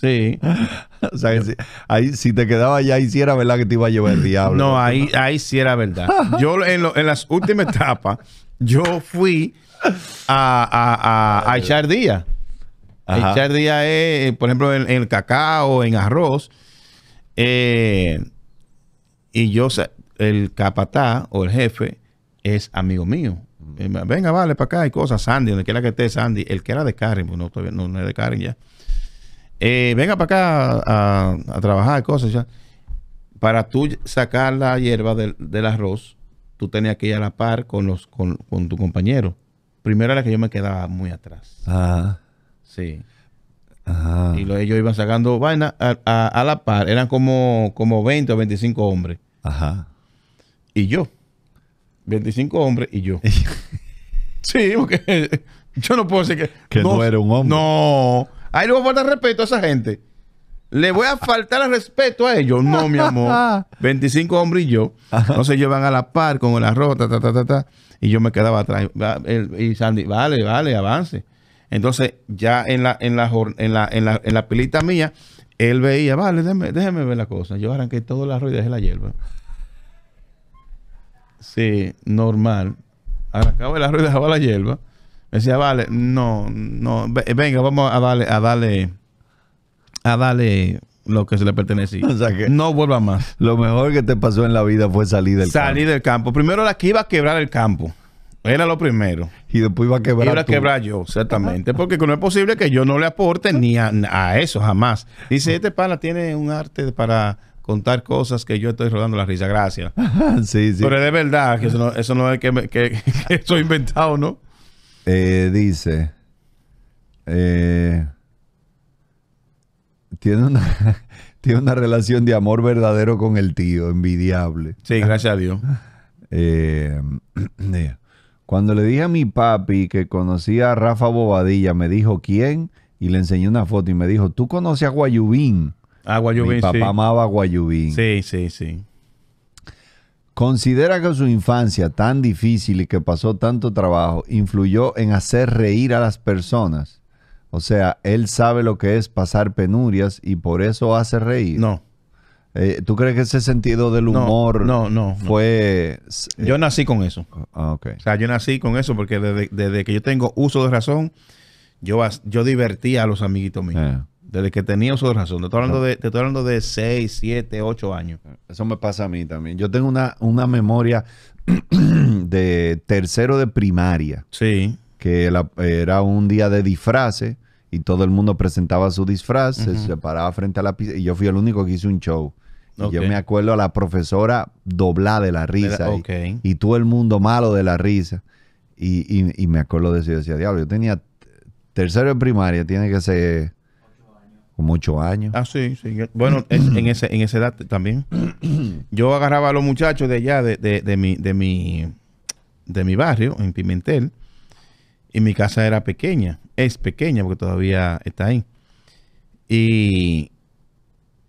Sí. o sea, si, ahí, si te quedaba allá, ahí sí era verdad que te iba a llevar el diablo. No, ahí, ahí sí era verdad. Yo en, en las últimas etapas, yo fui a, echar día. Echar día es, eh, por ejemplo, en, el cacao, en arroz. Eh, y yo, el capatá o el jefe es amigo mío. Mm. Eh, venga, vale, para acá hay cosas. Sandy, donde quiera que esté Sandy, el que era de Karen, pues no, no, no es de Karen ya. venga para acá a, a, trabajar cosas Para tú sacar la hierba del, arroz, tú tenías que ir a la par con, los, con, con tu compañero. Primero era que yo me quedaba muy atrás. Ah. Sí. Ajá. Y lo, ellos iban sacando vaina a, la par. Eran como, como 20 o 25 hombres. Ajá. Y yo. 25 hombres y yo. sí, porque yo no puedo decir que... Que no, era un hombre. No. Ahí luego falta respeto a esa gente. ¿Le voy a faltar el respeto a ellos? No, mi amor. 25 hombres y yo. No se llevan a la par con el arroz, ta, ta, ta, ta, Y yo me quedaba atrás. Y Sandy, vale, vale, avance. Entonces, ya en la, en la, en la, en la, pilita mía, él veía, vale, déjeme, ver la cosa. Yo arranqué todo el arroz de la hierba. Sí, normal. Arrancaba el arroz y dejaba la hierba. Me decía, vale, no, no, venga, vamos a a darle a darle lo que se le pertenecía. no vuelva más. Lo mejor que te pasó en la vida fue salir del campo. Salir del campo. Primero la que iba a quebrar el campo. Era lo primero. Y después iba a quebrar. Iba a quebrar yo, exactamente. Porque no es posible que yo no le aporte ni a, eso jamás. Dice, este pana tiene un arte para contar cosas que yo estoy rodando la risa. Gracias. sí, sí. Pero de verdad, que eso no, es que, eso que, inventado, ¿no? Eh, dice. Eh, tiene una, tiene una relación de amor verdadero con el tío, envidiable. Sí, gracias a Dios. Eh, cuando le dije a mi papi que conocía a Rafa Bobadilla, me dijo quién y le enseñé una foto y me dijo, tú conoces a Guayubín. A Guayubín, mi papá amaba a Guayubín. Sí, sí, sí. ¿Considera que su infancia tan difícil y que pasó tanto trabajo influyó en hacer reír a las personas? O sea, él sabe lo que es pasar penurias y por eso hace reír. No. Eh, ¿Tú crees que ese sentido del humor no, no, no fue... Yo eh, nací con eso. Ah, okay. O sea, yo nací con eso porque desde, que yo tengo uso de razón, yo, yo divertía a los amiguitos míos. Eh. Desde que tenía uso de razón. Te estoy hablando de, te estoy hablando 6, 7, 8 años. Eso me pasa a mí también. Yo tengo una, una memoria de tercero de primaria. Sí. Que era un día de disfraces y todo el mundo presentaba su disfraz, se paraba frente a la pista y yo fui el único que hice un show. Y yo me acuerdo a la profesora doblada de la risa y, todo el mundo malo de la risa. Y, me acuerdo de eso decía, diablo, yo tenía tercero en primaria, tiene que ser como ocho años. Ah, sí, sí. Bueno, en, ese, en esa edad también. Yo agarraba a los muchachos de allá, de, de, mi, de mi barrio, en Pimentel, y mi casa era pequeña es pequeña porque todavía está ahí. Y,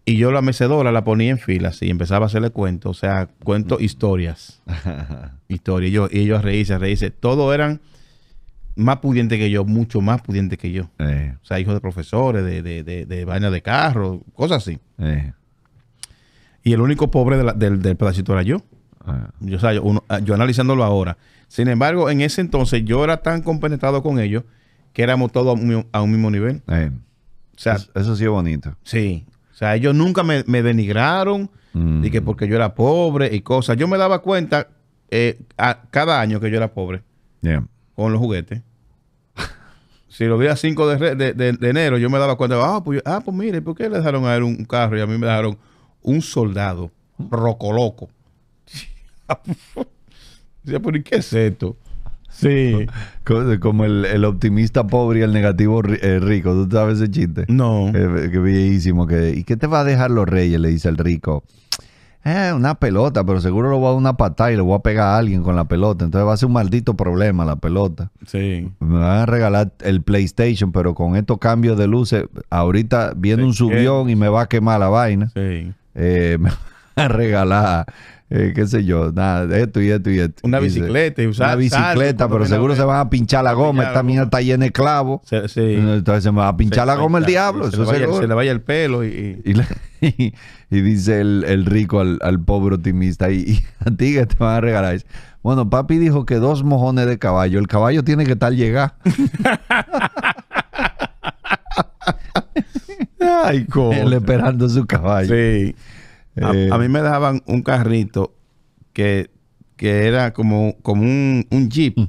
yo la mecedora la ponía en filas y empezaba a hacerle cuentos, o sea, cuento mm. historias. historias. Y ellos, y ellos a reírse. Todos eran más pudientes que yo, mucho más pudientes que yo. Eh. O sea, hijos de profesores, de, de, de, de carro, cosas así. Eh. Y el único pobre del, pedacito era yo. Ah. Yo, yo, uno, ah, yo analizándolo ahora. Sin embargo, en ese entonces yo era tan compenetrado con ellos que éramos todos a un, mismo nivel. eso, sí es bonito. Sí. O sea, ellos nunca me, denigraron, mm. que porque yo era pobre y cosas. Yo me daba cuenta eh, a, cada año que yo era pobre con los juguetes. si lo vi a 5 de, enero, yo me daba cuenta, ah, pues, ah, pues mire, ¿por qué le dejaron a él un carro y a mí me dejaron un soldado, rocoloco? Dice, ¿por qué es esto? Sí. Como el, optimista pobre y el negativo eh, rico. ¿Tú sabes ese chiste? No. Eh, que bellísimo. Que, ¿Y qué te va a dejar los reyes? Le dice el rico. Eh, una pelota, pero seguro lo voy a dar una patada y lo voy a pegar a alguien con la pelota. Entonces va a ser un maldito problema la pelota. Sí. Me van a regalar el PlayStation, pero con estos cambios de luces, ahorita viene un subión y me va a quemar la vaina. Sí. Eh, me van a regalar eh, qué sé yo, nada, esto y esto y esto. Una bicicleta y Una bicicleta, pero seguro se van a pinchar la goma. Esta mierda está llena de clavos. Sí. Entonces se me va a pinchar la goma el diablo. Se, le vaya, se, le vaya, el pelo y. Y, dice el, rico al, pobre optimista, y, y, a ti que te van a regalar. Bueno, papi dijo que dos mojones de caballo. El caballo tiene que estar llegar. Ay, cómo. Él esperando su caballo. Sí. Eh, a, mí me dejaban un carrito que, era como, un, jeep. Mm.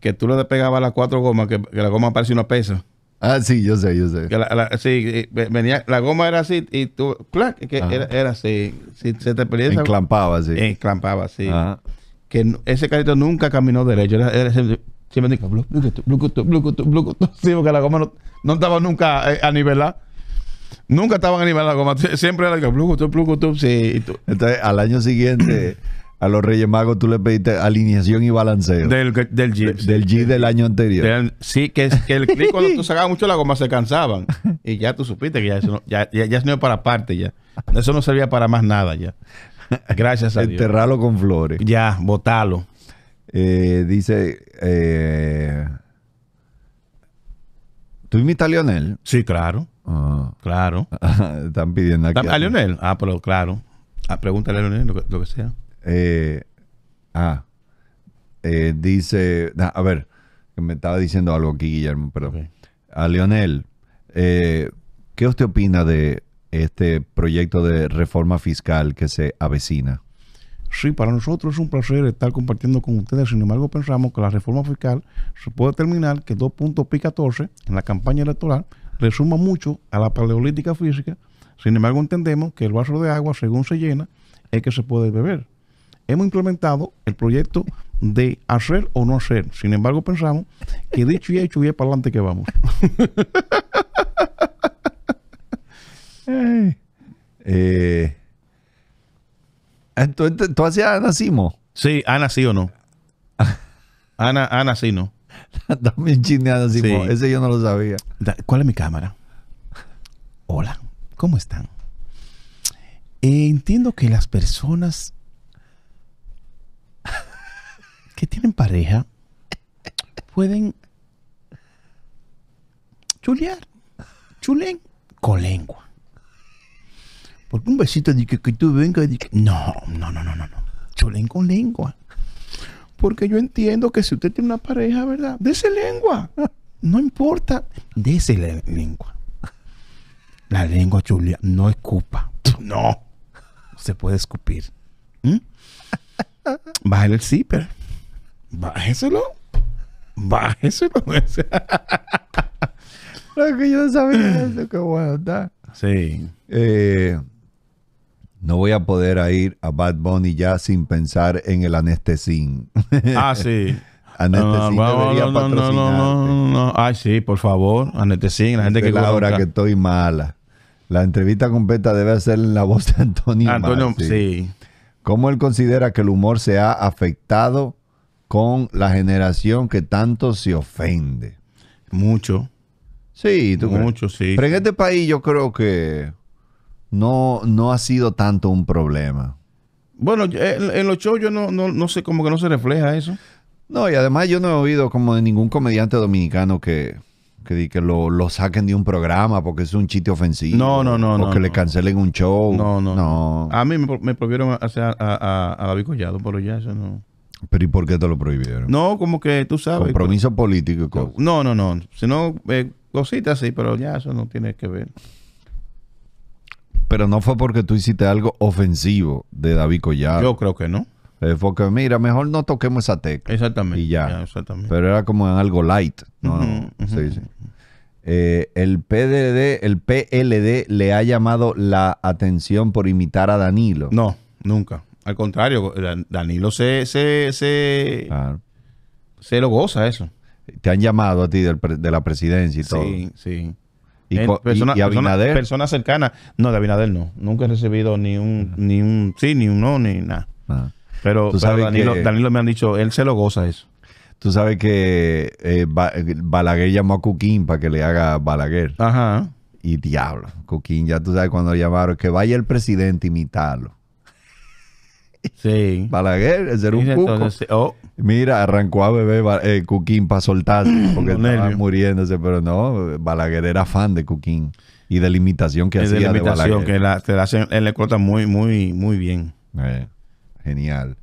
Que tú le despegabas las cuatro gomas, que, la goma parecía unos pesos. Ah, sí, yo sé, yo sé. Eh, la, goma era así y tú, claro era, así. se te perdía Enclampaba, así. Enclampaba, sí. Que ese carrito nunca caminó derecho. siempre, dijo, la goma no estaba nunca eh, a nivelar. Nunca estaban a la goma Siempre era que tú, Entonces, al año siguiente, a los Reyes Magos tú le pediste alineación y balanceo. Del, del del del año anterior. sí, que, el clic cuando tú sacabas mucho la goma se cansaban. Y ya tú supiste que ya eso no, ya, ya, para parte ya. Eso no servía para más nada ya. Gracias a Dios. Enterralo con flores. Ya, botalo. Eh, dice... Eh, ¿Tú invitas a Lionel? Sí, claro. Ah. claro. Están pidiendo aquí. A Leonel. Ah, pero claro. Ah, pregúntale a Leonel lo que, sea. Eh, ah. Eh, dice. a ver, me estaba diciendo algo aquí, Guillermo, perdón. A Leonel, eh, ¿qué usted opina de este proyecto de reforma fiscal que se avecina? Sí, para nosotros es un placer estar compartiendo con ustedes. Sin embargo, pensamos que la reforma fiscal se puede terminar que 2.14 en la campaña electoral resuma mucho a la paleolítica física, sin embargo entendemos que el vaso de agua, según se llena, es que se puede beber. Hemos implementado el proyecto de hacer o no hacer. Sin embargo, pensamos que dicho y hecho y es para adelante que vamos. eh, ¿tú, hacías Sí, Ana nacido o no. Ana, Ana sí no. También chineando así, ese yo no lo sabía. ¿Cuál es mi cámara? Hola, ¿cómo están? Eh, entiendo que las personas que tienen pareja pueden chulear, chulen con lengua. Porque un besito de que, tú vengas, no, no, no, no, no, no, chulen con lengua porque yo entiendo que si usted tiene una pareja, ¿verdad? Dese lengua. No importa, dese lengua. La lengua, Julia, no escupa. No, se puede escupir. ¿Mm? Bájale el zipper. Bájeselo. Bájeselo. Lo que yo no sabía lo que a dar. Sí. Eh, no voy a poder ir a Bad Bunny ya sin pensar en el anestesín. Ah, sí. anestesín no, debería no, Ay, sí, por favor, anestesín. La gente que la hora que estoy mala. La entrevista completa debe ser en la voz de Antonio. Antonio, sí. ¿Cómo él considera que el humor se ha afectado con la generación que tanto se ofende? Mucho. Sí, tú Mucho, sí. Pero en este país yo creo que no, no ha sido tanto un problema. Bueno, en, los shows yo no, no, no, sé, como que no se refleja eso. No, y además yo no he oído como de ningún comediante dominicano que, que, lo, saquen de un programa porque es un chiste ofensivo. No, no, no. O que le cancelen un show. No, no. no. A mí me, me prohibieron hacer a, a, a, David Collado, pero ya eso no. ¿Pero y por qué te lo prohibieron? No, como que tú sabes. Compromiso político. No, no, no. Si no, eh, cositas sí, pero ya eso no tiene que ver. Pero no fue porque tú hiciste algo ofensivo de David Collado. Yo creo que no. Eh, fue porque mira, mejor no toquemos esa tecla. Exactamente. Y ya. Pero era como en algo light. ¿no? no. Eh, el, PDD, el PLD le ha llamado la atención por imitar a Danilo. No, nunca. Al contrario, Danilo se, se, lo goza eso. Te han llamado a ti de la presidencia y todo. Sí, sí. Y, a eh, persona, No, de Abinader no. Nunca he recibido ni un, un sí, ni un no, ni nada. Ah. Pero, Danilo, me han dicho, él se lo goza eso. Tú sabes que eh, Balaguer llamó a Cuquín para que le haga Balaguer. Ajá. Y diablo, Cuquín, ya tú sabes cuando llamaron, que vaya el presidente a imitarlo. Sí. Balaguer, es era un cuco. Oh. Mira, arrancó a bebé cooking eh, Cuquín para soltarse porque estaba muriéndose, pero no, Balaguer era fan de Cuquín y de la imitación que hacía de, la imitación, Balaguer. que la, él le corta muy, muy, muy bien. Eh, genial.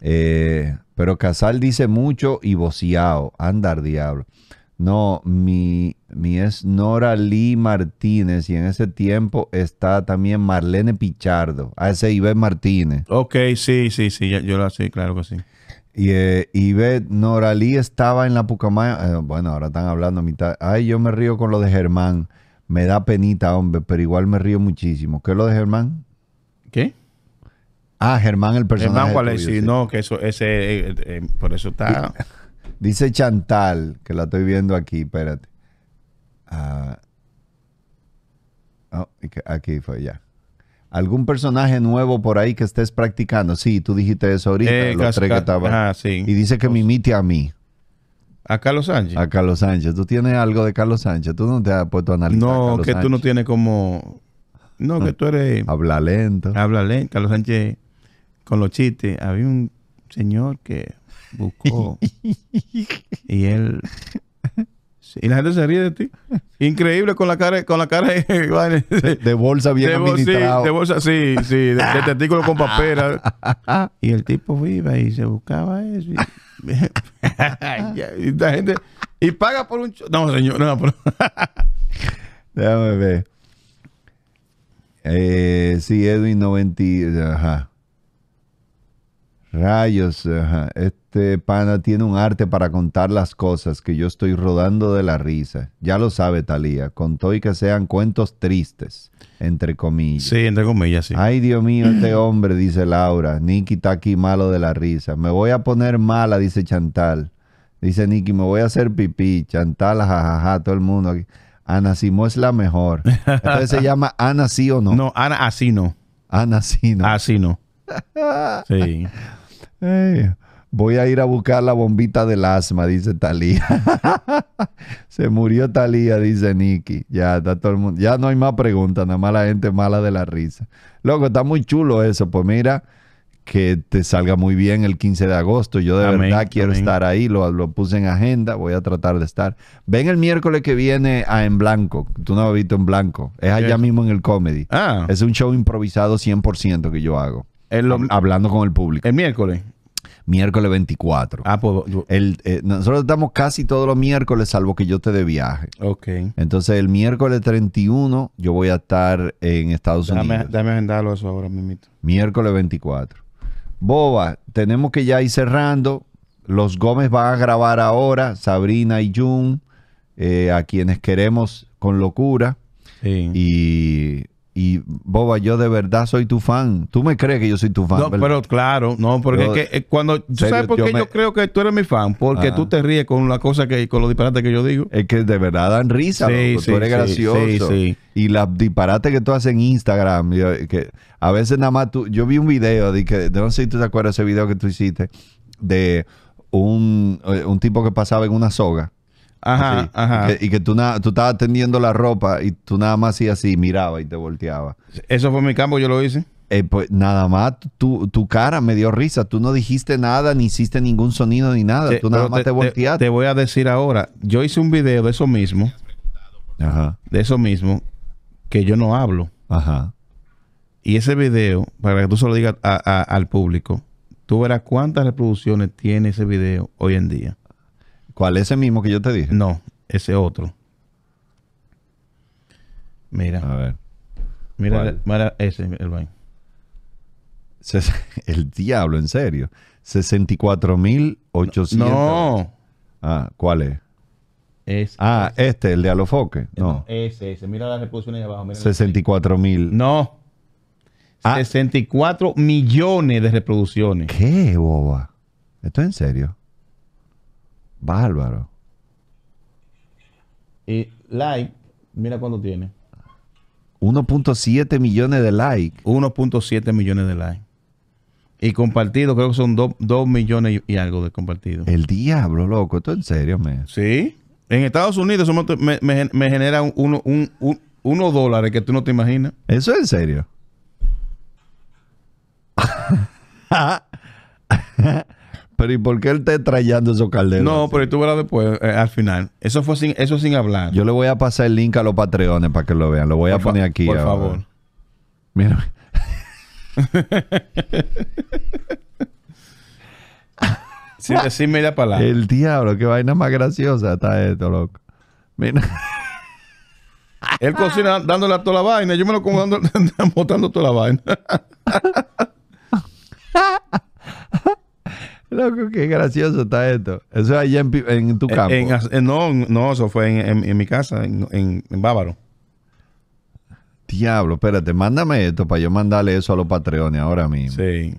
Eh, pero Casal dice mucho y voceado, andar diablo. No, mi, mi es Nora Lee Martínez y en ese tiempo está también Marlene Pichardo, a ese Ivette Martínez. Ok, sí, sí, sí, yo lo sé, claro que sí. Y eh, Noralí Nora Lee estaba en la Pucamaya, eh, bueno, ahora están hablando a mitad. Ay, yo me río con lo de Germán, me da penita, hombre, pero igual me río muchísimo. ¿Qué es lo de Germán? ¿Qué? Ah, Germán el personaje. Germán, ¿cuál es? no, que eso, ese, eh, eh, por eso está... Dice Chantal, que la estoy viendo aquí, espérate. Ah, oh, aquí fue ya. ¿Algún personaje nuevo por ahí que estés practicando? Sí, tú dijiste eso ahorita, Lo eh, los tres que Ah, sí. Y dice que me imite a mí. A Carlos Sánchez. A Carlos Sánchez. Tú tienes algo de Carlos Sánchez. Tú no te has puesto a analizar. No, que tú no tienes como. No, que ah, tú eres. Habla lento. Habla lento. Carlos Sánchez con los chistes. Había un señor que buscó. y él. Y la gente se ríe de ti. Increíble con la cara, con la cara de, bolsa bien de de bolsa, sí, sí, de, tetículo testículo con papera. y el tipo vive y se buscaba eso. Y, la gente, y paga por un No, señor, no, pero... Déjame ver. Eh, sí, Edwin 90. Ajá. Rayos, este pana tiene un arte para contar las cosas que yo estoy rodando de la risa. Ya lo sabe Talía, contó y que sean cuentos tristes, entre comillas. Sí, entre comillas, sí. Ay, Dios mío, este hombre, dice Laura. Niki está aquí malo de la risa. Me voy a poner mala, dice Chantal. Dice Niki, me voy a hacer pipí. Chantal, jajaja, todo el mundo aquí. Ana Simó es la mejor. Entonces se llama Ana sí o no. No, Ana así no. Ana sí no. Así no. Sí voy a ir a buscar la bombita del asma, dice Talía. Se murió Talía, dice Nicky. Ya está todo el mundo. Ya no hay más preguntas, nada más la gente mala de la risa. Loco, está muy chulo eso. Pues mira, que te salga muy bien el 15 de agosto. Yo de verdad quiero estar ahí, lo, puse en agenda, voy a tratar de estar. Ven el miércoles que viene a En Blanco, tú no has visto En Blanco, es allá mismo en el comedy. Ah. Es un show improvisado 100% que yo hago, hablando con el público. El miércoles miércoles 24. Ah, pues. Eh, nosotros estamos casi todos los miércoles, salvo que yo te de viaje. Ok. Entonces, el miércoles 31, yo voy a estar en Estados Unidos. Dame agendarlo eso ahora, mimito. Miércoles 24. Boba, tenemos que ya ir cerrando. Los Gómez van a grabar ahora, Sabrina y Jun, eh, a quienes queremos con locura. Sí. Y y Boba, yo de verdad soy tu fan. Tú me crees que yo soy tu fan. No, pero claro, no, porque es que eh, cuando. ¿Tú sabes por qué yo, creo que tú eres mi fan? Porque ah. tú te ríes con la cosa que, con los disparates que yo digo. Es que de verdad dan risa, sí, sí, tú eres sí, gracioso. Y las disparates que tú haces en Instagram, que a veces nada más tú. Yo vi un video de que, no sé si tú te acuerdas de ese video que tú hiciste, de un eh, tipo que pasaba en una soga Ajá, ajá. Y que, tú, tú estabas tendiendo la ropa y tú nada más así así, miraba y te volteaba. Eso fue mi campo, yo lo hice. Eh, pues nada más tu, tu, cara me dio risa. Tú no dijiste nada, ni hiciste ningún sonido, ni nada. tú nada más te, volteaste. Te, voy a decir ahora. Yo hice un video de eso mismo. Ajá. De eso mismo. Que yo no hablo. Ajá. Y ese video, para que tú se lo digas al público, tú verás cuántas reproducciones tiene ese video hoy en día. ¿Cuál? es ¿Ese mismo que yo te dije? No, ese otro. Mira. A ver. Mira, ese, el vain. El diablo, en serio. 64.800. No. Ah, ¿cuál es? es ah, este, el de Alofoque. Eh, no. Ese, ese. Mira las reproducciones de abajo. 64.000. No. 64 ah. millones de reproducciones. ¿Qué, boba? ¿Esto es en serio? Bárbaro. Y like, mira cuánto tiene. 1.7 millones de likes. 1.7 millones de likes. Y compartido, creo que son 2 millones y algo de compartido. El diablo, loco. ¿Esto en serio, me? Sí. En Estados Unidos me, me, genera uno dólares que tú no te imaginas. ¿Eso es en serio? Pero ¿y por qué él está trayendo esos calderos? No, pero tú verás después, eh, al final. Eso fue sin, eso sin hablar. Yo le voy a pasar el link a los patreones para que lo vean. Lo voy a poner aquí. Por favor. Mira. sin decirme la palabra. El diablo, qué vaina más graciosa está esto, loco. Mira. Él cocina dándole a toda la vaina. Yo me lo como dando, botando toda la vaina. Loco, qué gracioso está esto. Eso es allá en, tu campo. Eh, no, no, eso fue en, mi casa, en, Bávaro. Diablo, espérate, mándame esto para yo mandarle eso a los patreones ahora mismo. Sí.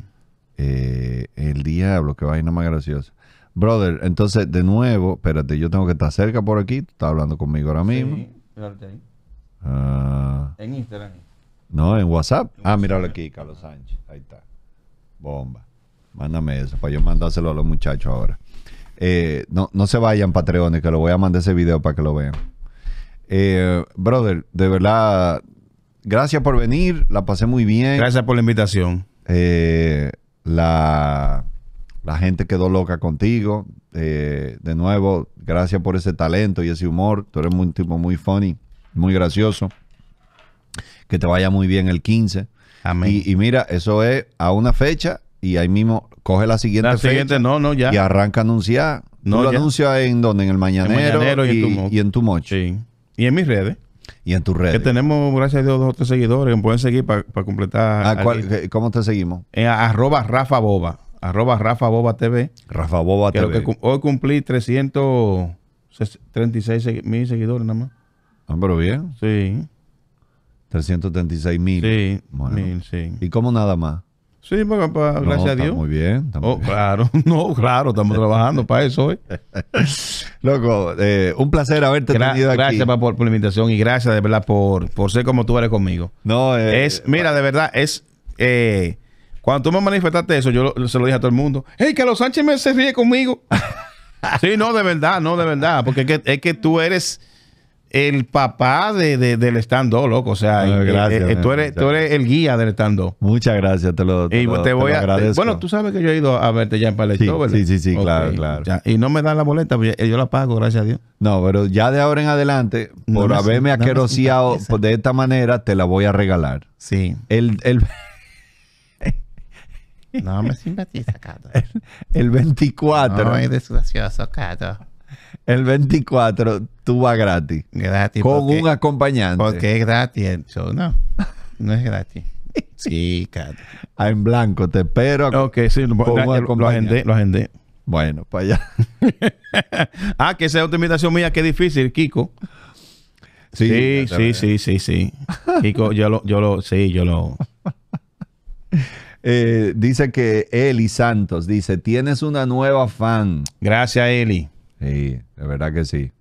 Eh, el diablo, qué vaina más graciosa. Brother, entonces, de nuevo, espérate, yo tengo que estar cerca por aquí. Tú estás hablando conmigo ahora mismo. Sí, ahí. Ah. en Instagram. No, en WhatsApp. ah, mira míralo aquí, Carlos Sánchez. Ahí está. Bomba. Mándame eso para yo mandárselo a los muchachos ahora. Eh, no, se vayan, Patreones, que lo voy a mandar ese video para que lo vean. Eh, brother, de verdad, gracias por venir. La pasé muy bien. Gracias por la invitación. Eh, la, gente quedó loca contigo. de nuevo, gracias por ese talento y ese humor. Tú eres un tipo muy funny, muy gracioso. Que te vaya muy bien el 15. Amén. y mira, eso es a una fecha y ahí mismo coge la siguiente. no, no, ya. Y arranca a anunciar. No, lo anuncia en donde, en el mañanero, y, en tu moche. y en mis redes. Y en tus redes. Que tenemos, gracias a Dios, dos o seguidores que pueden seguir para completar. Ah, ¿Cómo te seguimos? En eh, arroba Rafa Boba. Arroba Rafa Boba TV. Rafa Boba que TV. hoy cumplí 336 mil seguidores nada más. Ah, pero bien. Sí. 336 mil. Sí, sí. ¿Y como nada más? Sí, gracias a Dios. Muy bien. Oh, claro, no, claro, estamos trabajando para eso hoy. ¿eh? Loco, eh, un placer haberte tenido aquí. Gracias por, la invitación y gracias de verdad por, por ser como tú eres conmigo. No, eh, es, mira, de verdad, es. Eh, cuando tú me manifestaste eso, yo se lo dije a todo el mundo. ¡Hey, los Sánchez me se ríe conmigo! sí, no, de verdad, no, de verdad, porque es que, es que tú eres el papá del stand-up, loco. O sea, ah, eh, eh, tú, eres, el guía del stand-up. Muchas gracias, te lo, te, voy Bueno, tú sabes que yo he ido a verte ya en Palestino, sí, sí, Sí, sí, claro, claro. y no me dan la boleta, pues, eh, yo la pago, gracias a Dios. No, pero ya de ahora en adelante, por haberme aqueroseado de esta manera, te la voy a regalar. Sí. El... no me simpatiza, Cato. El, 24. No, es desgracioso, Cato. El 24 tú vas gratis. Gratis. Con un acompañante. Porque es gratis no. No es gratis. Sí, claro. Ah, en blanco, te espero. Ok, sí, lo, agendé, Bueno, para pues allá. ah, que esa es otra invitación mía, qué difícil, Kiko. Sí, sí, sí, sí, sí, Kiko, yo lo, yo lo, sí, yo lo. Eh, dice que Eli Santos dice: Tienes una nueva fan. Gracias, Eli. Sí, de verdad que sí.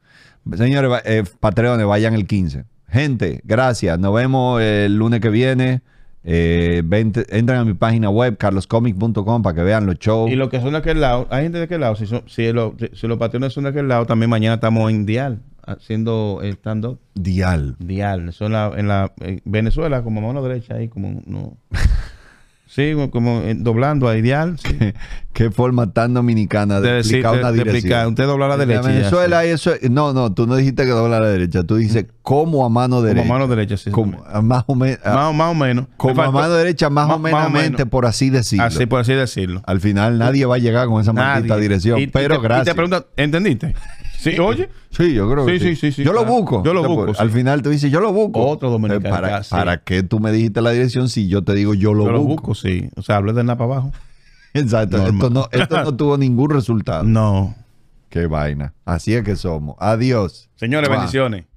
Señores, eh, patreones, vayan el 15. Gente, gracias. Nos vemos el lunes que viene. Eh, entran a mi página web, carloscomic.com, para que vean los shows. Y lo que son de aquel lado, hay gente de aquel lado. Si, son, si, lo, los patreones son de aquel lado, también mañana estamos en Dial, haciendo eh, stand-up. Dial. Dial. Son en la, Venezuela, como mano derecha, ahí como no. Sí, como eh, doblando a ideal. Qué forma tan dominicana de, explicar una dirección. Usted a derecha. Venezuela, eso eh, no, no, tú no dijiste que dobla a la derecha. Tú dices mm. como a mano derecha. Como a mano derecha, sí. más, o más, o menos. Como a mano derecha, más, o menos, por así decirlo. Así, por así decirlo. Al final nadie va a llegar con esa maldita dirección. pero gracias. Y te ¿entendiste? Sí, oye. Sí, yo creo. Sí, sí, sí, sí. yo lo busco. Yo lo busco. Al final tú dices, yo lo busco. Otro eh, dominicano. ¿Para, qué tú me dijiste la dirección si yo te digo, yo lo busco? Yo lo busco, sí. O sea, de del para abajo. Exacto. Esto no, esto no tuvo ningún resultado. No. Qué vaina. Así es que somos. Adiós. Señores, bendiciones.